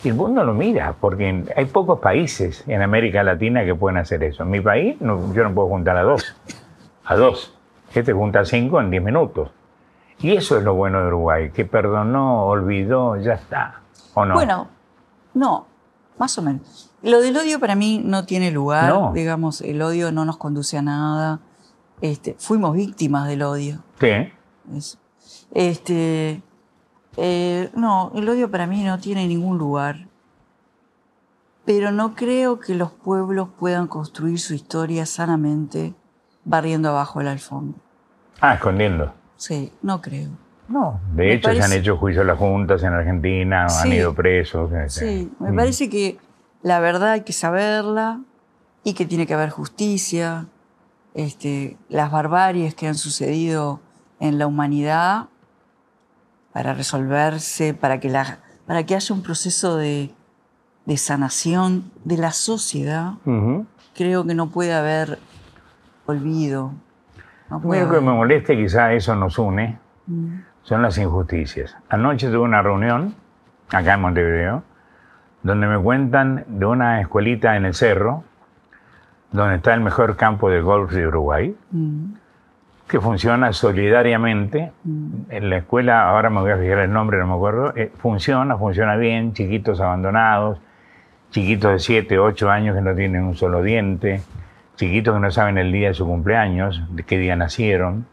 Y el mundo lo mira, porque hay pocos países en América Latina que pueden hacer eso. En mi país yo no puedo juntar a dos. A dos. te este junta a cinco en diez minutos. Y eso es lo bueno de Uruguay, que perdonó, olvidó, ya está. ¿O no? Bueno, no, más o menos. Lo del odio para mí no tiene lugar, digamos, el odio no nos conduce a nada. Este, fuimos víctimas del odio. ¿Qué? Este, eh, no, el odio para mí no tiene ningún lugar. Pero no creo que los pueblos puedan construir su historia sanamente barriendo abajo el alfombra. Ah, escondiendo. Sí, no creo. No, de hecho se han hecho juicios a las juntas en Argentina, han ido presos. Eh, sí, eh. me mm. parece que la verdad hay que saberla y que tiene que haber justicia. Este, las barbaries que han sucedido en la humanidad para resolverse, para que, para que haya un proceso de, sanación de la sociedad, creo que no puede haber olvido, Ah, único que me molesta, quizá eso nos une, mm. son las injusticias. Anoche tuve una reunión, acá en Montevideo, donde me cuentan de una escuelita en el cerro, donde está el mejor campo de golf de Uruguay, mm. que funciona solidariamente. Mm. En la escuela, ahora me voy a fijar el nombre, no me acuerdo, eh, funciona, funciona bien, chiquitos abandonados, chiquitos de 7, 8 años que no tienen un solo diente, chiquitos que no saben el día de su cumpleaños, de qué día nacieron.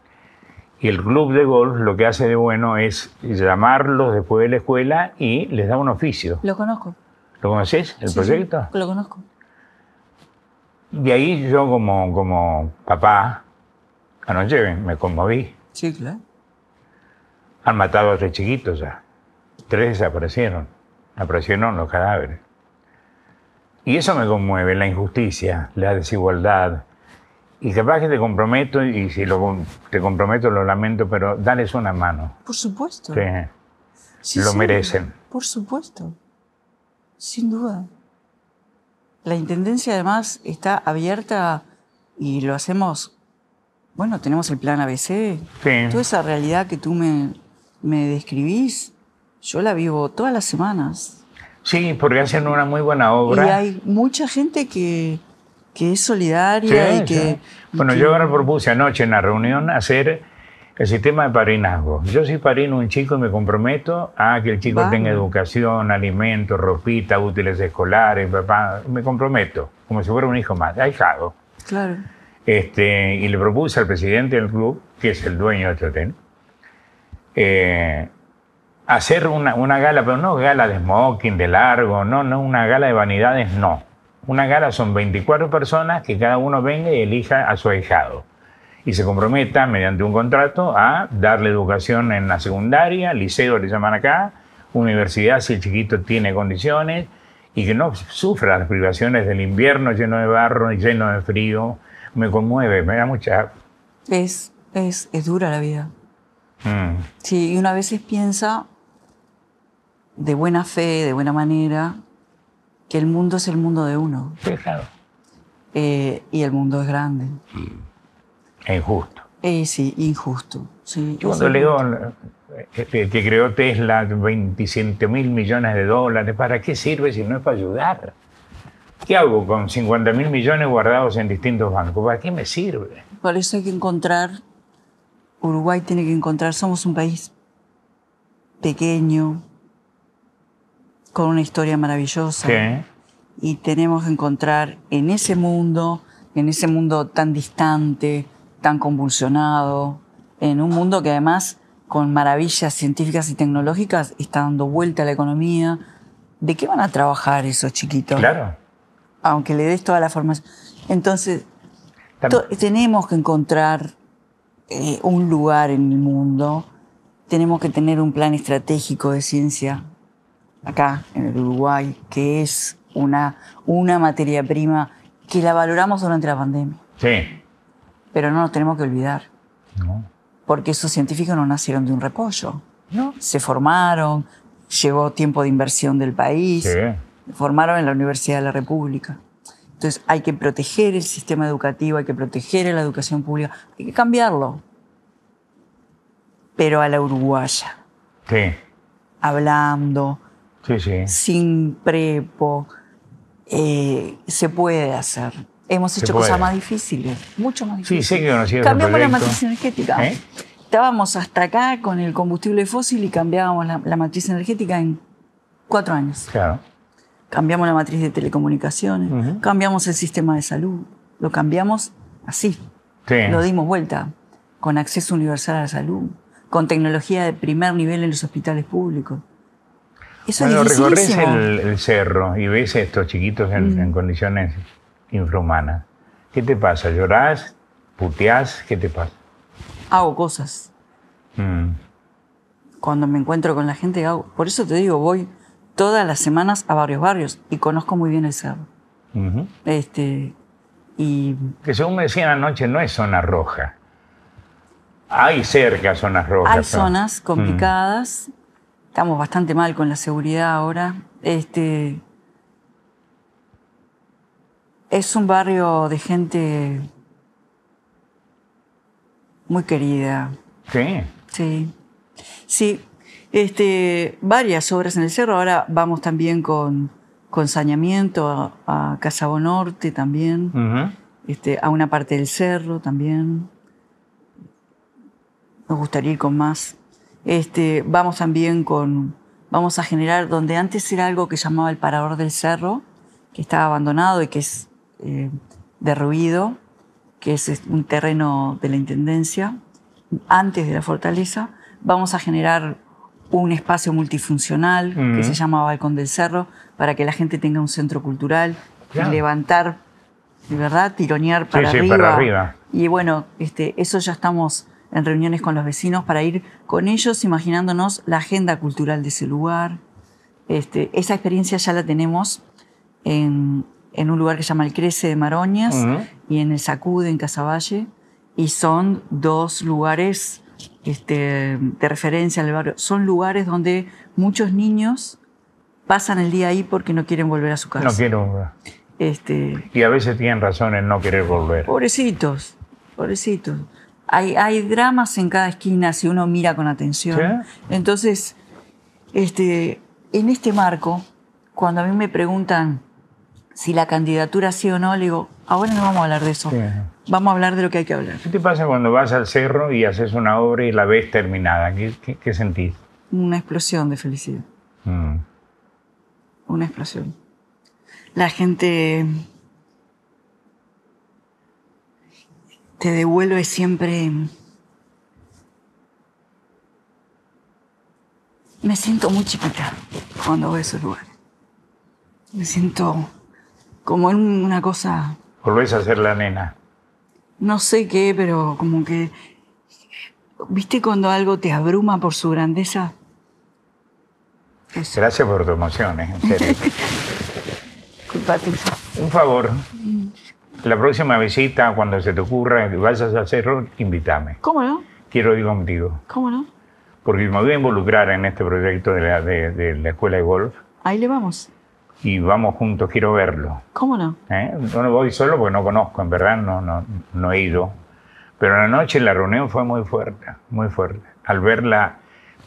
Y el club de golf lo que hace de bueno es llamarlos después de la escuela y les da un oficio. Lo conozco. ¿Lo conoces, el proyecto? lo conozco. De ahí yo como, como papá, anoche me conmoví. Sí, claro. Han matado a tres chiquitos ya. Tres desaparecieron. Aparecieron los cadáveres. Y eso me conmueve, la injusticia, la desigualdad. Y capaz que te comprometo, y si lo, te comprometo lo lamento, pero dale una mano. Por supuesto. lo merecen. Por supuesto. Sin duda. La Intendencia además está abierta y lo hacemos, bueno, tenemos el plan ABC. Toda esa realidad que tú me describís, yo la vivo todas las semanas Sí, porque hacen una muy buena obra. Y hay mucha gente que, es solidaria y que... Bueno, yo ahora propuse anoche en la reunión hacer el sistema de parinazgo. Yo soy parino un chico y me comprometo a que el chico tenga educación, alimentos, ropita, útiles escolares, papá, me comprometo, como si fuera un hijo más, jago. Claro. Este, y le propuse al presidente del club, que es el dueño de hotel, eh, hacer una, gala, pero no gala de smoking, de largo, no, no, una gala de vanidades, no. Una gala son 24 personas que cada uno venga y elija a su ahijado. Y se comprometa mediante un contrato a darle educación en la secundaria, liceo le llaman acá, universidad si el chiquito tiene condiciones y que no sufra las privaciones del invierno lleno de barro y lleno de frío. Me conmueve, me da mucha... Es, es, es dura la vida. Mm. Sí, y una vez piensa de buena fe, de buena manera, que el mundo es el mundo de uno. Sí, claro. Eh, y el mundo es grande. Mm. Es injusto. Eh, sí, injusto. Sí, cuando leo eh, que creó Tesla 27 mil millones de dólares, ¿para qué sirve si no es para ayudar? ¿Qué hago con 50 mil millones guardados en distintos bancos? ¿Para qué me sirve? Por eso hay que encontrar, Uruguay tiene que encontrar, somos un país pequeño, con una historia maravillosa. Y tenemos que encontrar en ese mundo, en ese mundo tan distante, tan convulsionado, en un mundo que además con maravillas científicas y tecnológicas está dando vuelta a la economía. ¿De qué van a trabajar esos chiquitos? Claro. Aunque le des toda la formación. Entonces, tenemos que encontrar eh, un lugar en el mundo, tenemos que tener un plan estratégico de ciencia acá en el Uruguay, que es una, materia prima que la valoramos durante la pandemia. Sí. Pero no nos tenemos que olvidar. No. Porque esos científicos no nacieron de un repollo. No. Se formaron, llegó tiempo de inversión del país, sí. formaron en la Universidad de la República. Entonces hay que proteger el sistema educativo, hay que proteger la educación pública, hay que cambiarlo. Pero a la uruguaya. Sí. Hablando, sin prepo, eh, se puede hacer. Hemos hecho cosas más difíciles, mucho más difíciles. Sí, que Cambiamos la matriz energética. ¿Eh? Estábamos hasta acá con el combustible fósil y cambiábamos la, matriz energética en cuatro años. Cambiamos la matriz de telecomunicaciones, cambiamos el sistema de salud, lo cambiamos así. Lo dimos vuelta, con acceso universal a la salud, con tecnología de primer nivel en los hospitales públicos. Cuando recorres el, cerro y ves a estos chiquitos mm. en, condiciones infrahumanas, ¿qué te pasa? ¿Llorás? ¿Puteás? ¿Qué te pasa? Hago cosas. Mm. Cuando me encuentro con la gente, hago. Por eso te digo, voy todas las semanas a varios barrios y conozco muy bien el cerro. este, y... Que según me decían anoche, no es zona roja. Hay cerca zonas rojas. Hay zonas mm. complicadas estamos bastante mal con la seguridad ahora. Este, es un barrio de gente muy querida. Sí. Sí. Sí. Este, varias obras en el cerro. Ahora vamos también con, con saneamiento a, Casabonorte también. este, a una parte del cerro también. Nos gustaría ir con más. Este, vamos también con, vamos a generar donde antes era algo que llamaba el parador del cerro, que estaba abandonado y que es eh, derruido, que es un terreno de la Intendencia, antes de la fortaleza, vamos a generar un espacio multifuncional que se llama Balcón del Cerro, para que la gente tenga un centro cultural, levantar y levantar, ¿verdad? Tironear para, arriba. Y bueno, este, eso ya estamos en reuniones con los vecinos para ir con ellos imaginándonos la agenda cultural de ese lugar. Este, esa experiencia ya la tenemos en, un lugar que se llama El Crece de Maroñas y en El Sacude, en Casaballe. Y son dos lugares este, de referencia al barrio. Son lugares donde muchos niños pasan el día ahí porque no quieren volver a su casa. No quieren. Este, y a veces tienen razón en no querer volver. Pobrecitos, pobrecitos hay, dramas en cada esquina si uno mira con atención. Entonces, este, en este marco, cuando a mí me preguntan si la candidatura sí o no, le digo, ahora no vamos a hablar de eso. Vamos a hablar de lo que hay que hablar. ¿Qué te pasa cuando vas al cerro y haces una obra y la ves terminada? ¿Qué, sentís? Una explosión de felicidad. Mm. Una explosión. La gente te devuelve siempre... Me siento muy chiquita cuando voy a esos lugares. Me siento como en una cosa... Volvés a ser la nena. No sé qué, pero como que... ¿Viste cuando algo te abruma por su grandeza? Gracias por tu emoción, ¿eh? en serio. Un favor. Mm. La próxima visita, cuando se te ocurra que vayas al Cerro, invítame. ¿Cómo no? Quiero ir contigo. ¿Cómo no? Porque me voy a involucrar en este proyecto de la, escuela de golf. Ahí le vamos. Y vamos juntos, quiero verlo. ¿Cómo no? ¿Eh? no voy solo porque no conozco, en verdad no, no, he ido. Pero en la noche la reunión fue muy fuerte, muy fuerte. Al verla,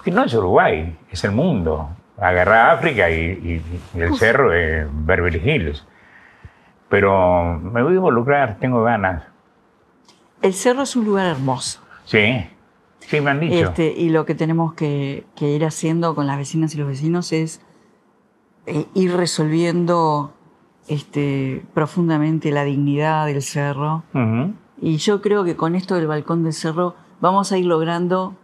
que no es Uruguay, es el mundo. Agarrar África y, el cerro es Beverly Hills pero me voy a involucrar, tengo ganas. El cerro es un lugar hermoso. Sí, sí, me han Este, y lo que tenemos que, ir haciendo con las vecinas y los vecinos es eh, ir resolviendo este, profundamente la dignidad del cerro. Y yo creo que con esto del balcón del cerro vamos a ir logrando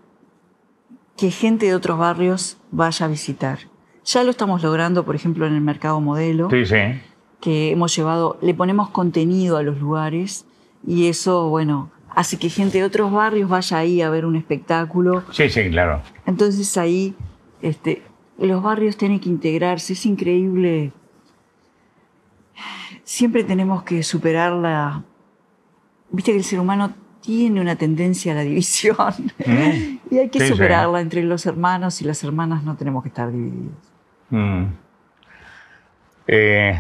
que gente de otros barrios vaya a visitar. Ya lo estamos logrando, por ejemplo, en el mercado modelo. Sí, sí que hemos llevado, le ponemos contenido a los lugares y eso, bueno, hace que gente de otros barrios vaya ahí a ver un espectáculo. Sí, sí, claro. Entonces ahí este, los barrios tienen que integrarse, es increíble. Siempre tenemos que superar la... Viste que el ser humano tiene una tendencia a la división mm. y hay que superarla entre los hermanos y las hermanas, no tenemos que estar divididos. Mm. Eh,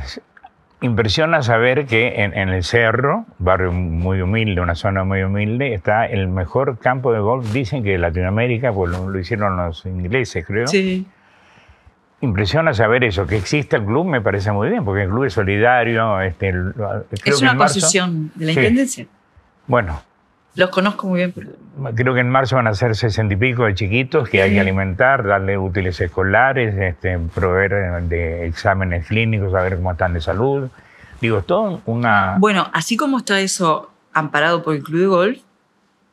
impresiona saber que en, el Cerro, barrio muy humilde, una zona muy humilde, está el mejor campo de golf, dicen que de Latinoamérica, pues lo, hicieron los ingleses, creo. Sí. Impresiona saber eso, que existe el club me parece muy bien, porque el club es solidario. Este, es una posición de la Intendencia. Bueno, los conozco muy bien. Creo que en marzo van a ser sesenta y pico de chiquitos que hay que alimentar, darle útiles escolares, este, proveer eh, de exámenes clínicos, saber cómo están de salud. Digo, es todo una... Bueno, así como está eso amparado por el club de golf,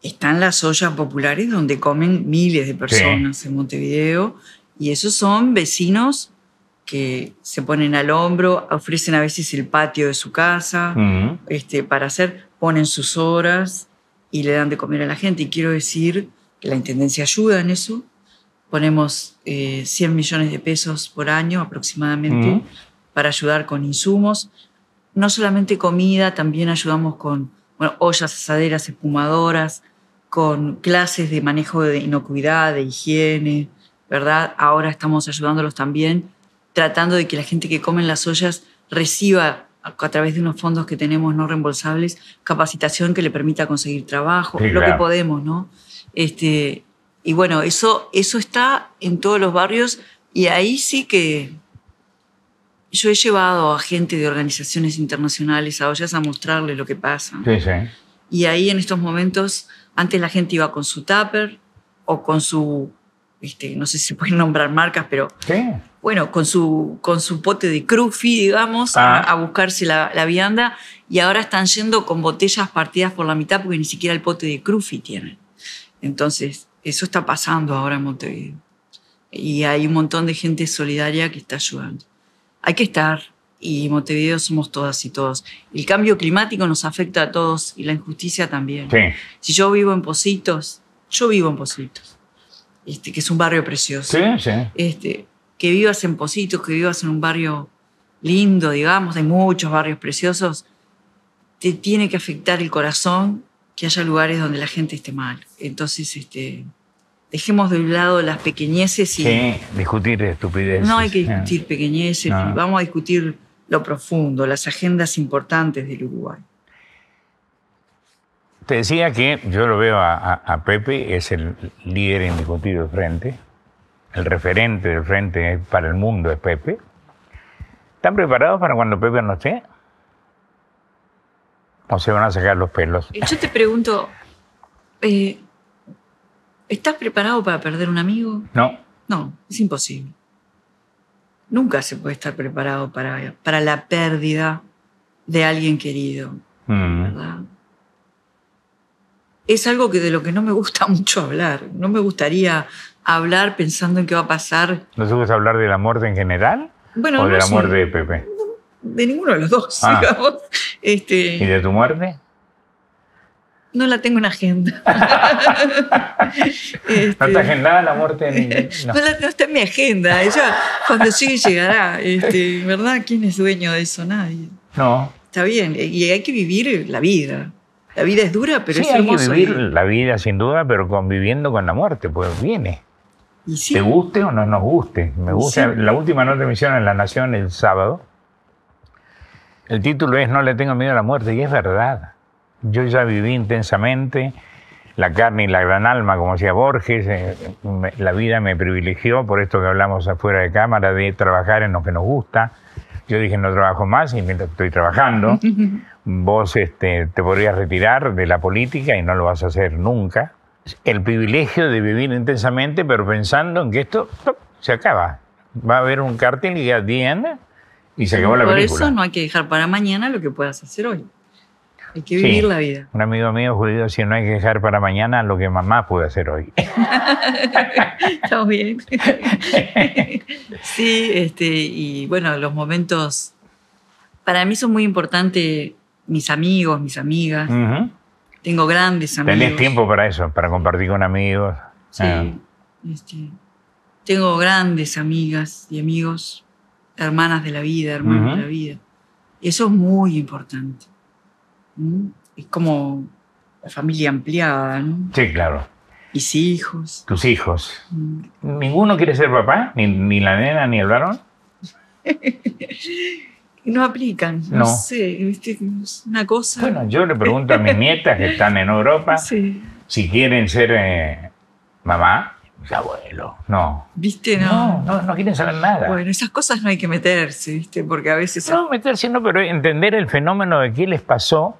están las ollas populares donde comen miles de personas en Montevideo y esos son vecinos que se ponen al hombro, ofrecen a veces el patio de su casa este, para hacer, ponen sus horas y le dan de comer a la gente. Y quiero decir que la Intendencia ayuda en eso. Ponemos 100 eh, millones de pesos por año aproximadamente para ayudar con insumos. No solamente comida, también ayudamos con ollas asaderas, espumadoras, con clases de manejo de inocuidad, de higiene, ¿verdad? Ahora estamos ayudándolos también, tratando de que la gente que come en las ollas reciba a través de unos fondos que tenemos no reembolsables, capacitación que le permita conseguir trabajo, lo que podemos, ¿no? Este, y bueno, eso, eso está en todos los barrios y ahí sí que yo he llevado a gente de organizaciones internacionales a ollas a mostrarle lo que pasa. Y ahí en estos momentos, antes la gente iba con su tupper o con su, este, no sé si pueden nombrar marcas, pero bueno, con su, con su pote de crufi, digamos, a, ah. buscarse la, vianda y ahora están yendo con botellas partidas por la mitad porque ni siquiera el pote de crufi tienen. Entonces, eso está pasando ahora en Montevideo. Y hay un montón de gente solidaria que está ayudando. Hay que estar, y Montevideo somos todas y todos. El cambio climático nos afecta a todos y la injusticia también. Si yo vivo en Positos, yo vivo en Positos, este, que es un barrio precioso. Sí, sí. Este, que vivas en Positos, que vivas en un barrio lindo, digamos, hay muchos barrios preciosos, te tiene que afectar el corazón que haya lugares donde la gente esté mal. Entonces, este, dejemos de un lado las pequeñeces y... Sí, discutir estupideces. No hay que ah. discutir pequeñeces, vamos a discutir lo profundo, las agendas importantes del Uruguay. Te decía que yo lo veo a, Pepe, es el líder indiscutido de frente, el referente del frente para el mundo es Pepe, ¿están preparados para cuando Pepe no esté? ¿O se van a sacar los pelos? Eh, yo te pregunto, eh, ¿estás preparado para perder un amigo? No. No, es imposible. Nunca se puede estar preparado para, para la pérdida de alguien querido. Mm. Es algo que de lo que no me gusta mucho hablar. No me gustaría hablar pensando en qué va a pasar. ¿No subes a hablar de la muerte en general? ¿O de la muerte de Pepe? De ninguno de los dos, ah. digamos. Este, ¿Y de tu muerte? No la tengo en agenda. Este, ¿No está agendada la muerte? En, no. está en mi agenda. Ella, cuando llegue, llegará. Este, ¿Verdad? ¿Quién es dueño de eso? Nadie. No. Está bien. Y hay que vivir la vida. La vida es dura, pero sí, hay Que vivir la vida sin duda, pero conviviendo con la muerte, pues viene. Te guste o no nos guste. Me gusta. La última nota de en La Nación el sábado. El título es No le tengo miedo a la muerte. Y es verdad. Yo ya viví intensamente la carne y la gran alma, como decía Borges. Eh, la vida me privilegió, por esto que hablamos afuera de cámara, de trabajar en lo que nos gusta. Yo dije, no trabajo más y mientras estoy trabajando, vos este, te podrías retirar de la política y no lo vas a hacer nunca el privilegio de vivir intensamente, pero pensando en que esto se acaba. Va a haber un cartel y ya Diana y se acabó la película. Por eso no hay que dejar para mañana lo que puedas hacer hoy. Hay que vivir la vida. Un amigo mío judío decía, no hay que dejar para mañana lo que mamá puede hacer hoy. Estamos bien. sí, este, y bueno, los momentos... Para mí son muy importantes mis amigos, mis amigas, tengo grandes amigos. ¿Tenés tiempo para eso? ¿Para compartir con amigos? Sí. Ah. Este, tengo grandes amigas y amigos, hermanas de la vida, hermanos de la vida. Eso es muy importante. Es como la familia ampliada, ¿no? Sí, claro. Mis hijos. Tus hijos. Mm. ¿Ninguno quiere ser papá? ¿Ni, ni la nena, ni el varón? no aplican. No, sé, ¿viste? una cosa. Bueno, yo le pregunto a mis nietas que están en Europa si quieren ser eh, mamá. Mi abuelo, no. ¿Viste? No. no. No, quieren saber nada. Bueno, esas cosas no hay que meterse, ¿viste? Porque a veces. No, meterse no, pero entender el fenómeno de qué les pasó.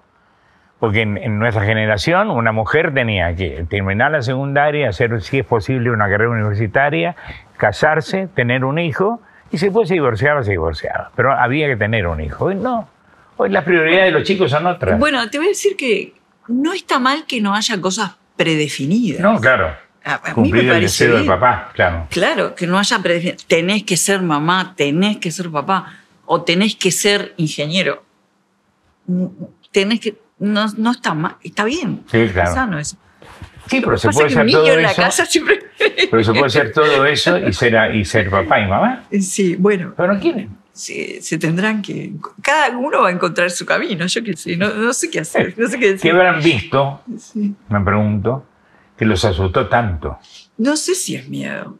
Porque en, en nuestra generación una mujer tenía que terminar la secundaria, hacer, si es posible, una carrera universitaria, casarse, tener un hijo y si fuese se divorciaba, se divorciaba. Pero había que tener un hijo. Hoy no. Hoy las prioridades de los chicos son otras. Bueno, te voy a decir que no está mal que no haya cosas predefinidas. No, claro. A, Cumplir el deseo del papá, claro. Claro, que no haya predefinidas. Tenés que ser mamá, tenés que ser papá, o tenés que ser ingeniero. Mm, mm, tenés que. No, está mal, está bien. Sí, claro. Es sano eso. Sí, pero se puede hacer todo eso. puede ser todo eso y ser, y ser papá y mamá. Eh, sí, bueno. Pero no quieren. Se, se, tendrán que. Cada uno va a encontrar su camino. Yo qué sé, no, sé qué hacer. No qué, habrán visto? Me pregunto, que los asustó tanto. No sé si es miedo.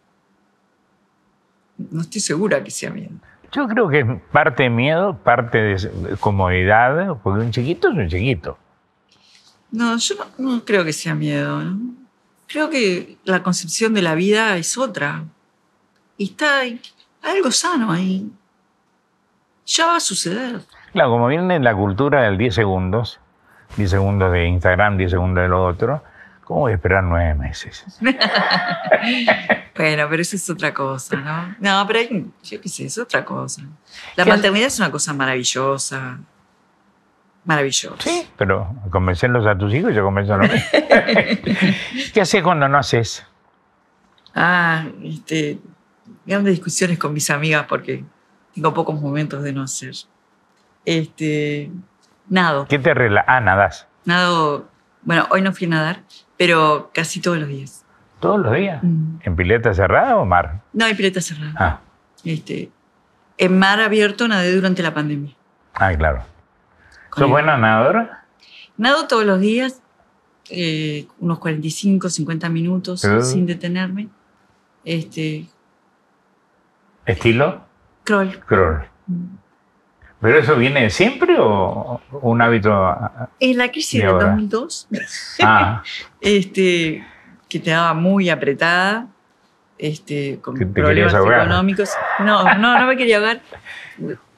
No estoy segura que sea miedo. Yo creo que es parte miedo, parte de comodidad, porque un chiquito es un chiquito. No, yo no, creo que sea miedo. ¿no? Creo que la concepción de la vida es otra. Y está algo sano ahí. Ya va a suceder. Claro, como viene la cultura del 10 segundos, 10 segundos de Instagram, 10 segundos de lo otro, ¿cómo voy a esperar nueve meses? bueno, pero eso es otra cosa, ¿no? No, pero yo qué sé, es otra cosa. La maternidad es una cosa maravillosa maravilloso. Sí, pero convencerlos a tus hijos, yo convenzo a los ¿Qué haces cuando no haces? Ah, este, grandes discusiones con mis amigas porque tengo pocos momentos de no hacer. Este, nado. ¿Qué te relaja? Ah, nadas. Nado, bueno, hoy no fui a nadar, pero casi todos los días. ¿Todos los días? Mm. ¿En pileta cerrada o mar? No, en pileta cerrada. Ah. Este, en mar abierto nadé durante la pandemia. Ah, claro. ¿Sos buena nadadora? Nado todos los días, eh, unos 45, 50 minutos sin detenerme. Este, ¿Estilo? Crawl. Mm. ¿Pero eso viene siempre o un hábito? En la crisis de del 2002, ah. este, que te daba muy apretada, este, con problemas económicos. No, no, no me quería ahogar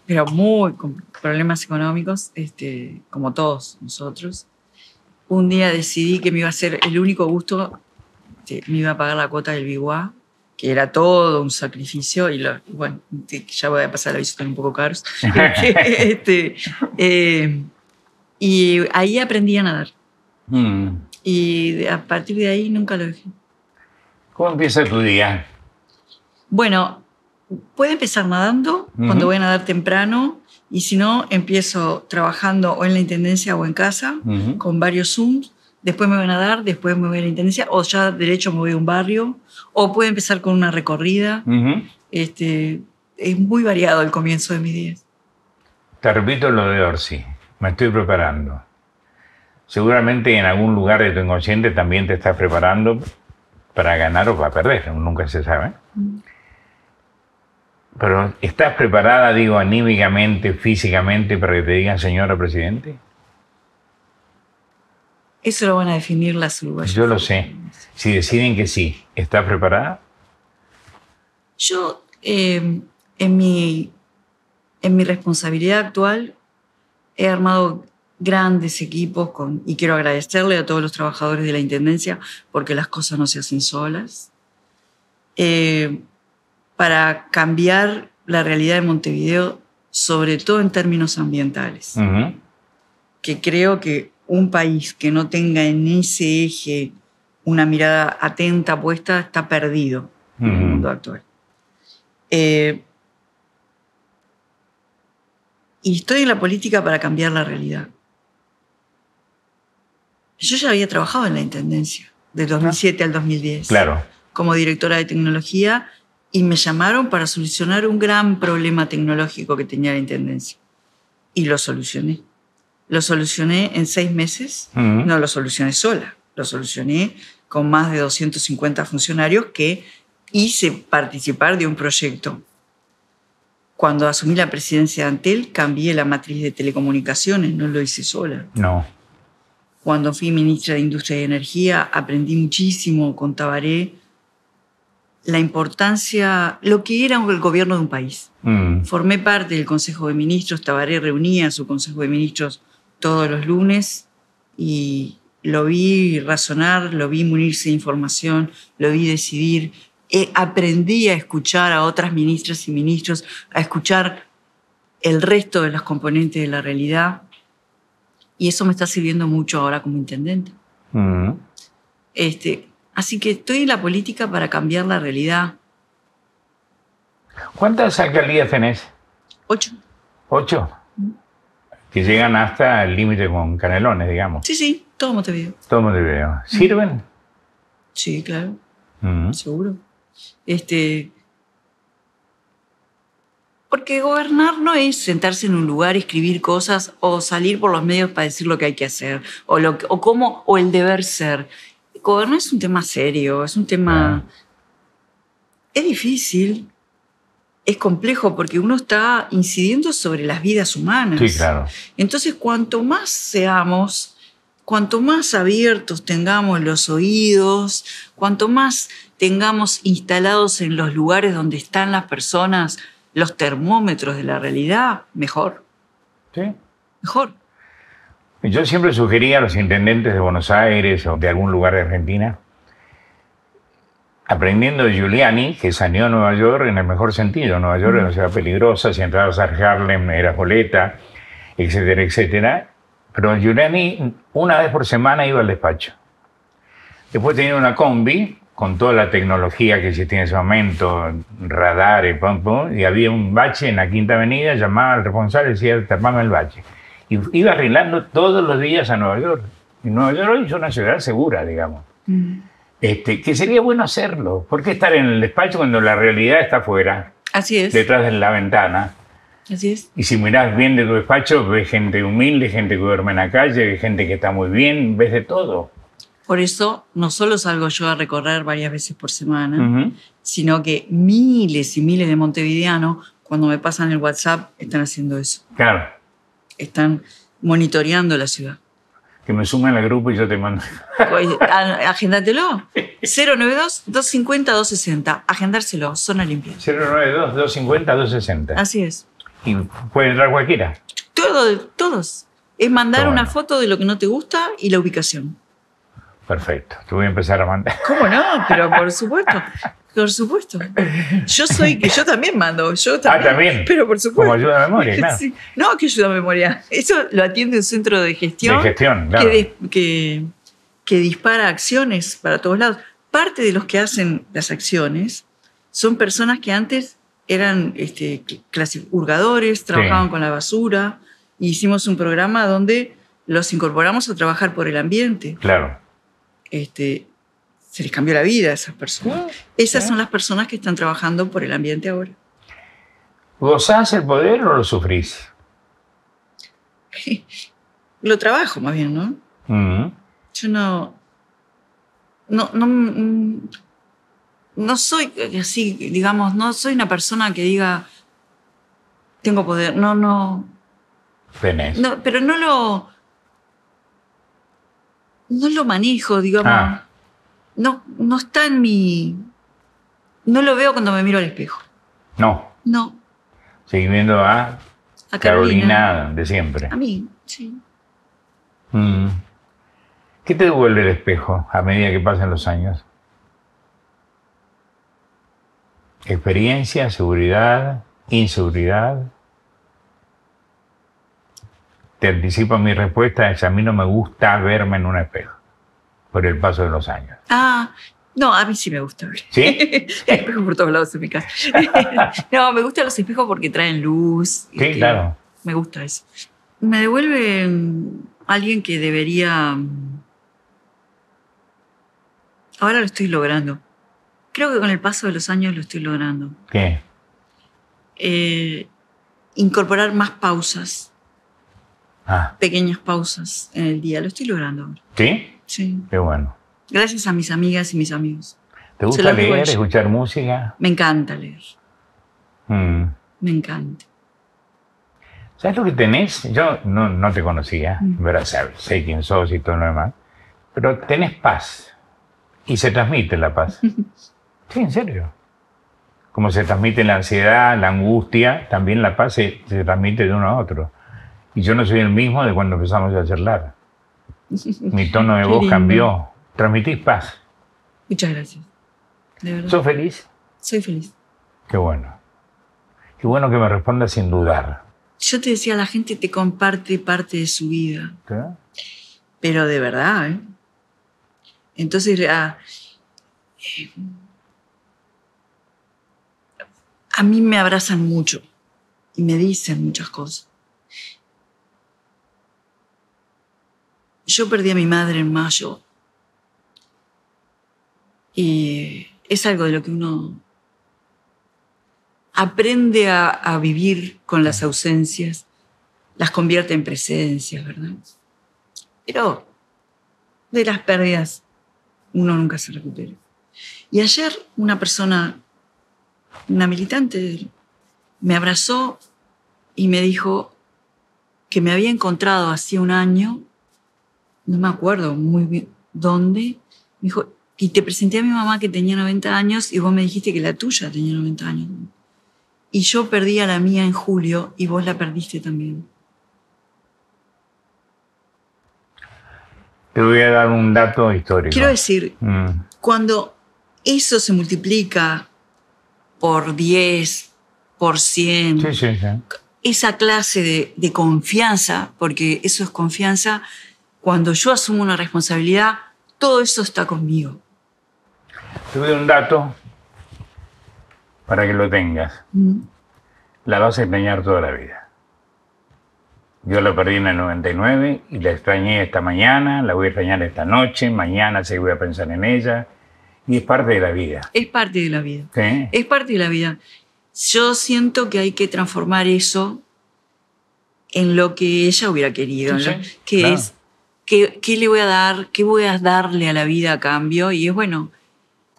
pero muy con problemas económicos, este, como todos nosotros. Un día decidí que me iba a ser el único gusto, me iba a pagar la cuota del Biguá, que era todo un sacrificio, y bueno, ya voy a pasar la visita un poco caros. Este, eh, y ahí aprendí a nadar. Mm. Y a partir de ahí nunca lo dejé. ¿Cómo empieza tu día? Bueno, puede empezar nadando cuando voy a nadar temprano. Y si no, empiezo trabajando o en la intendencia o en casa, con varios Zooms. Después me voy a nadar, después me voy a la intendencia, o ya derecho me voy a un barrio, o puedo empezar con una recorrida. este, es muy variado el comienzo de mis días. Te repito lo de Orsi, me estoy preparando. Seguramente en algún lugar de tu inconsciente también te estás preparando para ganar o para perder, nunca se sabe. Pero ¿estás preparada, digo, anímicamente, físicamente, para que te digan señora presidente? Eso lo van a definir las uruguayas. Yo lo sé. Si deciden que sí, ¿estás preparada? Yo, eh, en, mi, en mi responsabilidad actual, he armado grandes equipos con, y quiero agradecerle a todos los trabajadores de la Intendencia porque las cosas no se hacen solas. Eh, para cambiar la realidad de Montevideo, sobre todo en términos ambientales. Que creo que un país que no tenga en ese eje una mirada atenta puesta está perdido en el mundo actual. Eh, y estoy en la política para cambiar la realidad. Yo ya había trabajado en la Intendencia, del ah. 2007 al 2010. Como directora de tecnología y me llamaron para solucionar un gran problema tecnológico que tenía la Intendencia. Y lo solucioné. Lo solucioné en seis meses. No lo solucioné sola, lo solucioné con más de 250 funcionarios que hice participar de un proyecto. Cuando asumí la presidencia de Antel, cambié la matriz de telecomunicaciones, no lo hice sola. No. Cuando fui ministra de Industria y Energía, aprendí muchísimo con Tabaré, la importancia, lo que era el gobierno de un país. Mm. Formé parte del Consejo de Ministros, Tabaré reunía a su Consejo de Ministros todos los lunes y lo vi razonar, lo vi munirse de información, lo vi decidir. Eh, aprendí a escuchar a otras ministras y ministros, a escuchar el resto de las componentes de la realidad. Y eso me está sirviendo mucho ahora como intendente. Mm. Este, Así que estoy en la política para cambiar la realidad. ¿Cuántas alcaldías tenés? Ocho. ¿Ocho? Que llegan hasta el límite con Canelones, digamos. Sí, sí, todo Montevideo. Todo Montevideo. ¿Sirven? Sí, claro. Mm. Seguro. Este, porque gobernar no es sentarse en un lugar, escribir cosas o salir por los medios para decir lo que hay que hacer o, lo o cómo o el deber ser no es un tema serio, es un tema... Es difícil, es complejo porque uno está incidiendo sobre las vidas humanas. Sí, claro. Entonces, cuanto más seamos, cuanto más abiertos tengamos los oídos, cuanto más tengamos instalados en los lugares donde están las personas los termómetros de la realidad, mejor. Sí. Mejor. Yo siempre sugería a los intendentes de Buenos Aires o de algún lugar de Argentina, aprendiendo de Giuliani, que saneó Nueva York en el mejor sentido. Nueva York era una ciudad peligrosa, si entrabas a Harlem era boleta, etcétera, etcétera. Pero Giuliani una vez por semana iba al despacho. Después tenía una combi con toda la tecnología que existía en ese momento, radares, pum, pum, y había un bache en la Quinta Avenida, llamaba al responsable y decía, tapame el bache iba arreglando todos los días a Nueva York. Y Nueva York es una ciudad segura, digamos. Mm. Este, que sería bueno hacerlo. ¿Por qué estar en el despacho cuando la realidad está afuera? Así es. Detrás de la ventana. Así es. Y si mirás bien de tu despacho, ves gente humilde, gente que duerme en la calle, gente que está muy bien, ves de todo. Por eso no solo salgo yo a recorrer varias veces por semana, sino que miles y miles de montevideanos, cuando me pasan el WhatsApp, están haciendo eso. Claro están monitoreando la ciudad. Que me sumen al grupo y yo te mando. Pues, Agéndatelo. 092-250-260. Agendárselo, zona limpia. 092-250-260. Así es. Y puede entrar cualquiera. Todo, todos. Es mandar una foto de lo que no te gusta y la ubicación. Perfecto. Te voy a empezar a mandar. ¿Cómo no? Pero por supuesto. Por supuesto. Yo soy que yo también mando. Yo ah, también, ah, también. Pero por supuesto. Como ayuda a memoria, No, que ayuda a memoria. Eso lo atiende un centro de gestión. De gestión, claro. Que, que, dispara acciones para todos lados. Parte de los que hacen las acciones son personas que antes eran este, trabajaban con la basura. hicimos un programa donde los incorporamos a trabajar por el ambiente. Claro este, se les cambió la vida a esas personas. Ah, esas son las personas que están trabajando por el ambiente ahora. ¿Gozás el poder o lo sufrís? lo trabajo más bien, ¿no? Mm. Yo no, no, mm, no, soy así, digamos, no soy una persona que diga tengo poder, no, no. Tenés. No, pero no lo, no lo manejo, digamos. Ah. No, no está en mi. No lo veo cuando me miro al espejo. No. No. Seguí viendo a, Carolina. de siempre. A mí, sí. Mm. ¿Qué te devuelve el espejo a medida que pasan los años? Experiencia, seguridad, inseguridad te anticipo mi respuesta, es a mí no me gusta verme en un espejo por el paso de los años. Ah, no, a mí sí me gusta ver. ¿Sí? espejos por todos lados en mi casa. no, me gustan los espejos porque traen luz. Sí, claro. Me gusta eso. Me devuelve mm, alguien que debería... Mm, ahora lo estoy logrando. Creo que con el paso de los años lo estoy logrando. ¿Qué? Eh, incorporar más pausas Ah. pequeñas pausas en el día. Lo estoy logrando ahora. ¿Sí? Sí. Qué bueno. Gracias a mis amigas y mis amigos. ¿Te gusta leer, escuchar música? Me encanta leer. Mm. Me encanta. ¿Sabes lo que tenés? Yo no, te conocía, mm. pero sé quién sos y todo lo demás. Pero tenés paz. Y se transmite la paz. sí, en serio. Como se transmite la ansiedad, la angustia, también la paz se transmite de uno a otro. Y yo no soy el mismo de cuando empezamos a charlar. Mi tono de voz cambió. Transmitís paz. Muchas gracias. De ¿Sos feliz? Soy feliz. Qué bueno. Qué bueno que me respondas sin dudar. Yo te decía, la gente te comparte parte de su vida. ¿Qué? Pero de verdad, ¿eh? Entonces, ah, eh, a mí me abrazan mucho y me dicen muchas cosas. Yo perdí a mi madre en mayo y es algo de lo que uno aprende a, vivir con las ausencias, las convierte en presencias, ¿verdad? Pero de las pérdidas uno nunca se recupera. Y ayer una persona, una militante, me abrazó y me dijo que me había encontrado hace un año no me acuerdo muy bien dónde, me dijo, y te presenté a mi mamá que tenía 90 años y vos me dijiste que la tuya tenía 90 años. Y yo perdí a la mía en julio y vos la perdiste también. Te voy a dar un dato histórico. Quiero decir, mm. cuando eso se multiplica por 10, por 100, esa clase de confianza, porque eso es confianza, cuando yo asumo una responsabilidad, todo eso está conmigo. Te dar un dato para que lo tengas. Mm. La vas a extrañar toda la vida. Yo la perdí en el 99 y la extrañé esta mañana, la voy a extrañar esta noche, mañana se voy a pensar en ella. Y es parte de la vida. Es parte de la vida. Es parte de la vida. Yo siento que hay que transformar eso en lo que ella hubiera querido, que es ¿qué, le voy a dar? ¿Qué voy a darle a la vida a cambio? Y es bueno,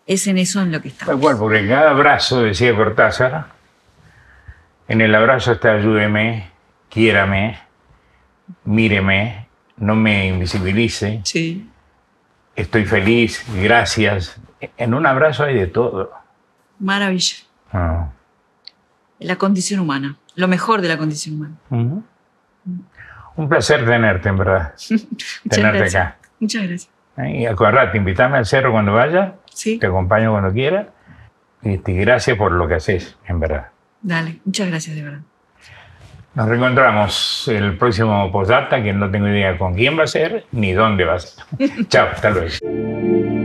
es en eso en lo que estamos. Tal porque en cada abrazo, decía Cortázar, en el abrazo está ayúdeme, quiérame, míreme, no me invisibilice. Sí. Estoy feliz, gracias. En un abrazo hay de todo. Maravilla. Ah. La condición humana, lo mejor de la condición humana. Un placer tenerte, en verdad. tenerte gracias. acá. Muchas gracias. Y acuérdate, invítame al cerro cuando vaya. Sí. Te acompaño cuando quiera. Y te este, gracias por lo que haces, en verdad. Dale, muchas gracias, de verdad. Nos reencontramos el próximo postdata, que no tengo idea con quién va a ser ni dónde va a ser. Chao, hasta luego.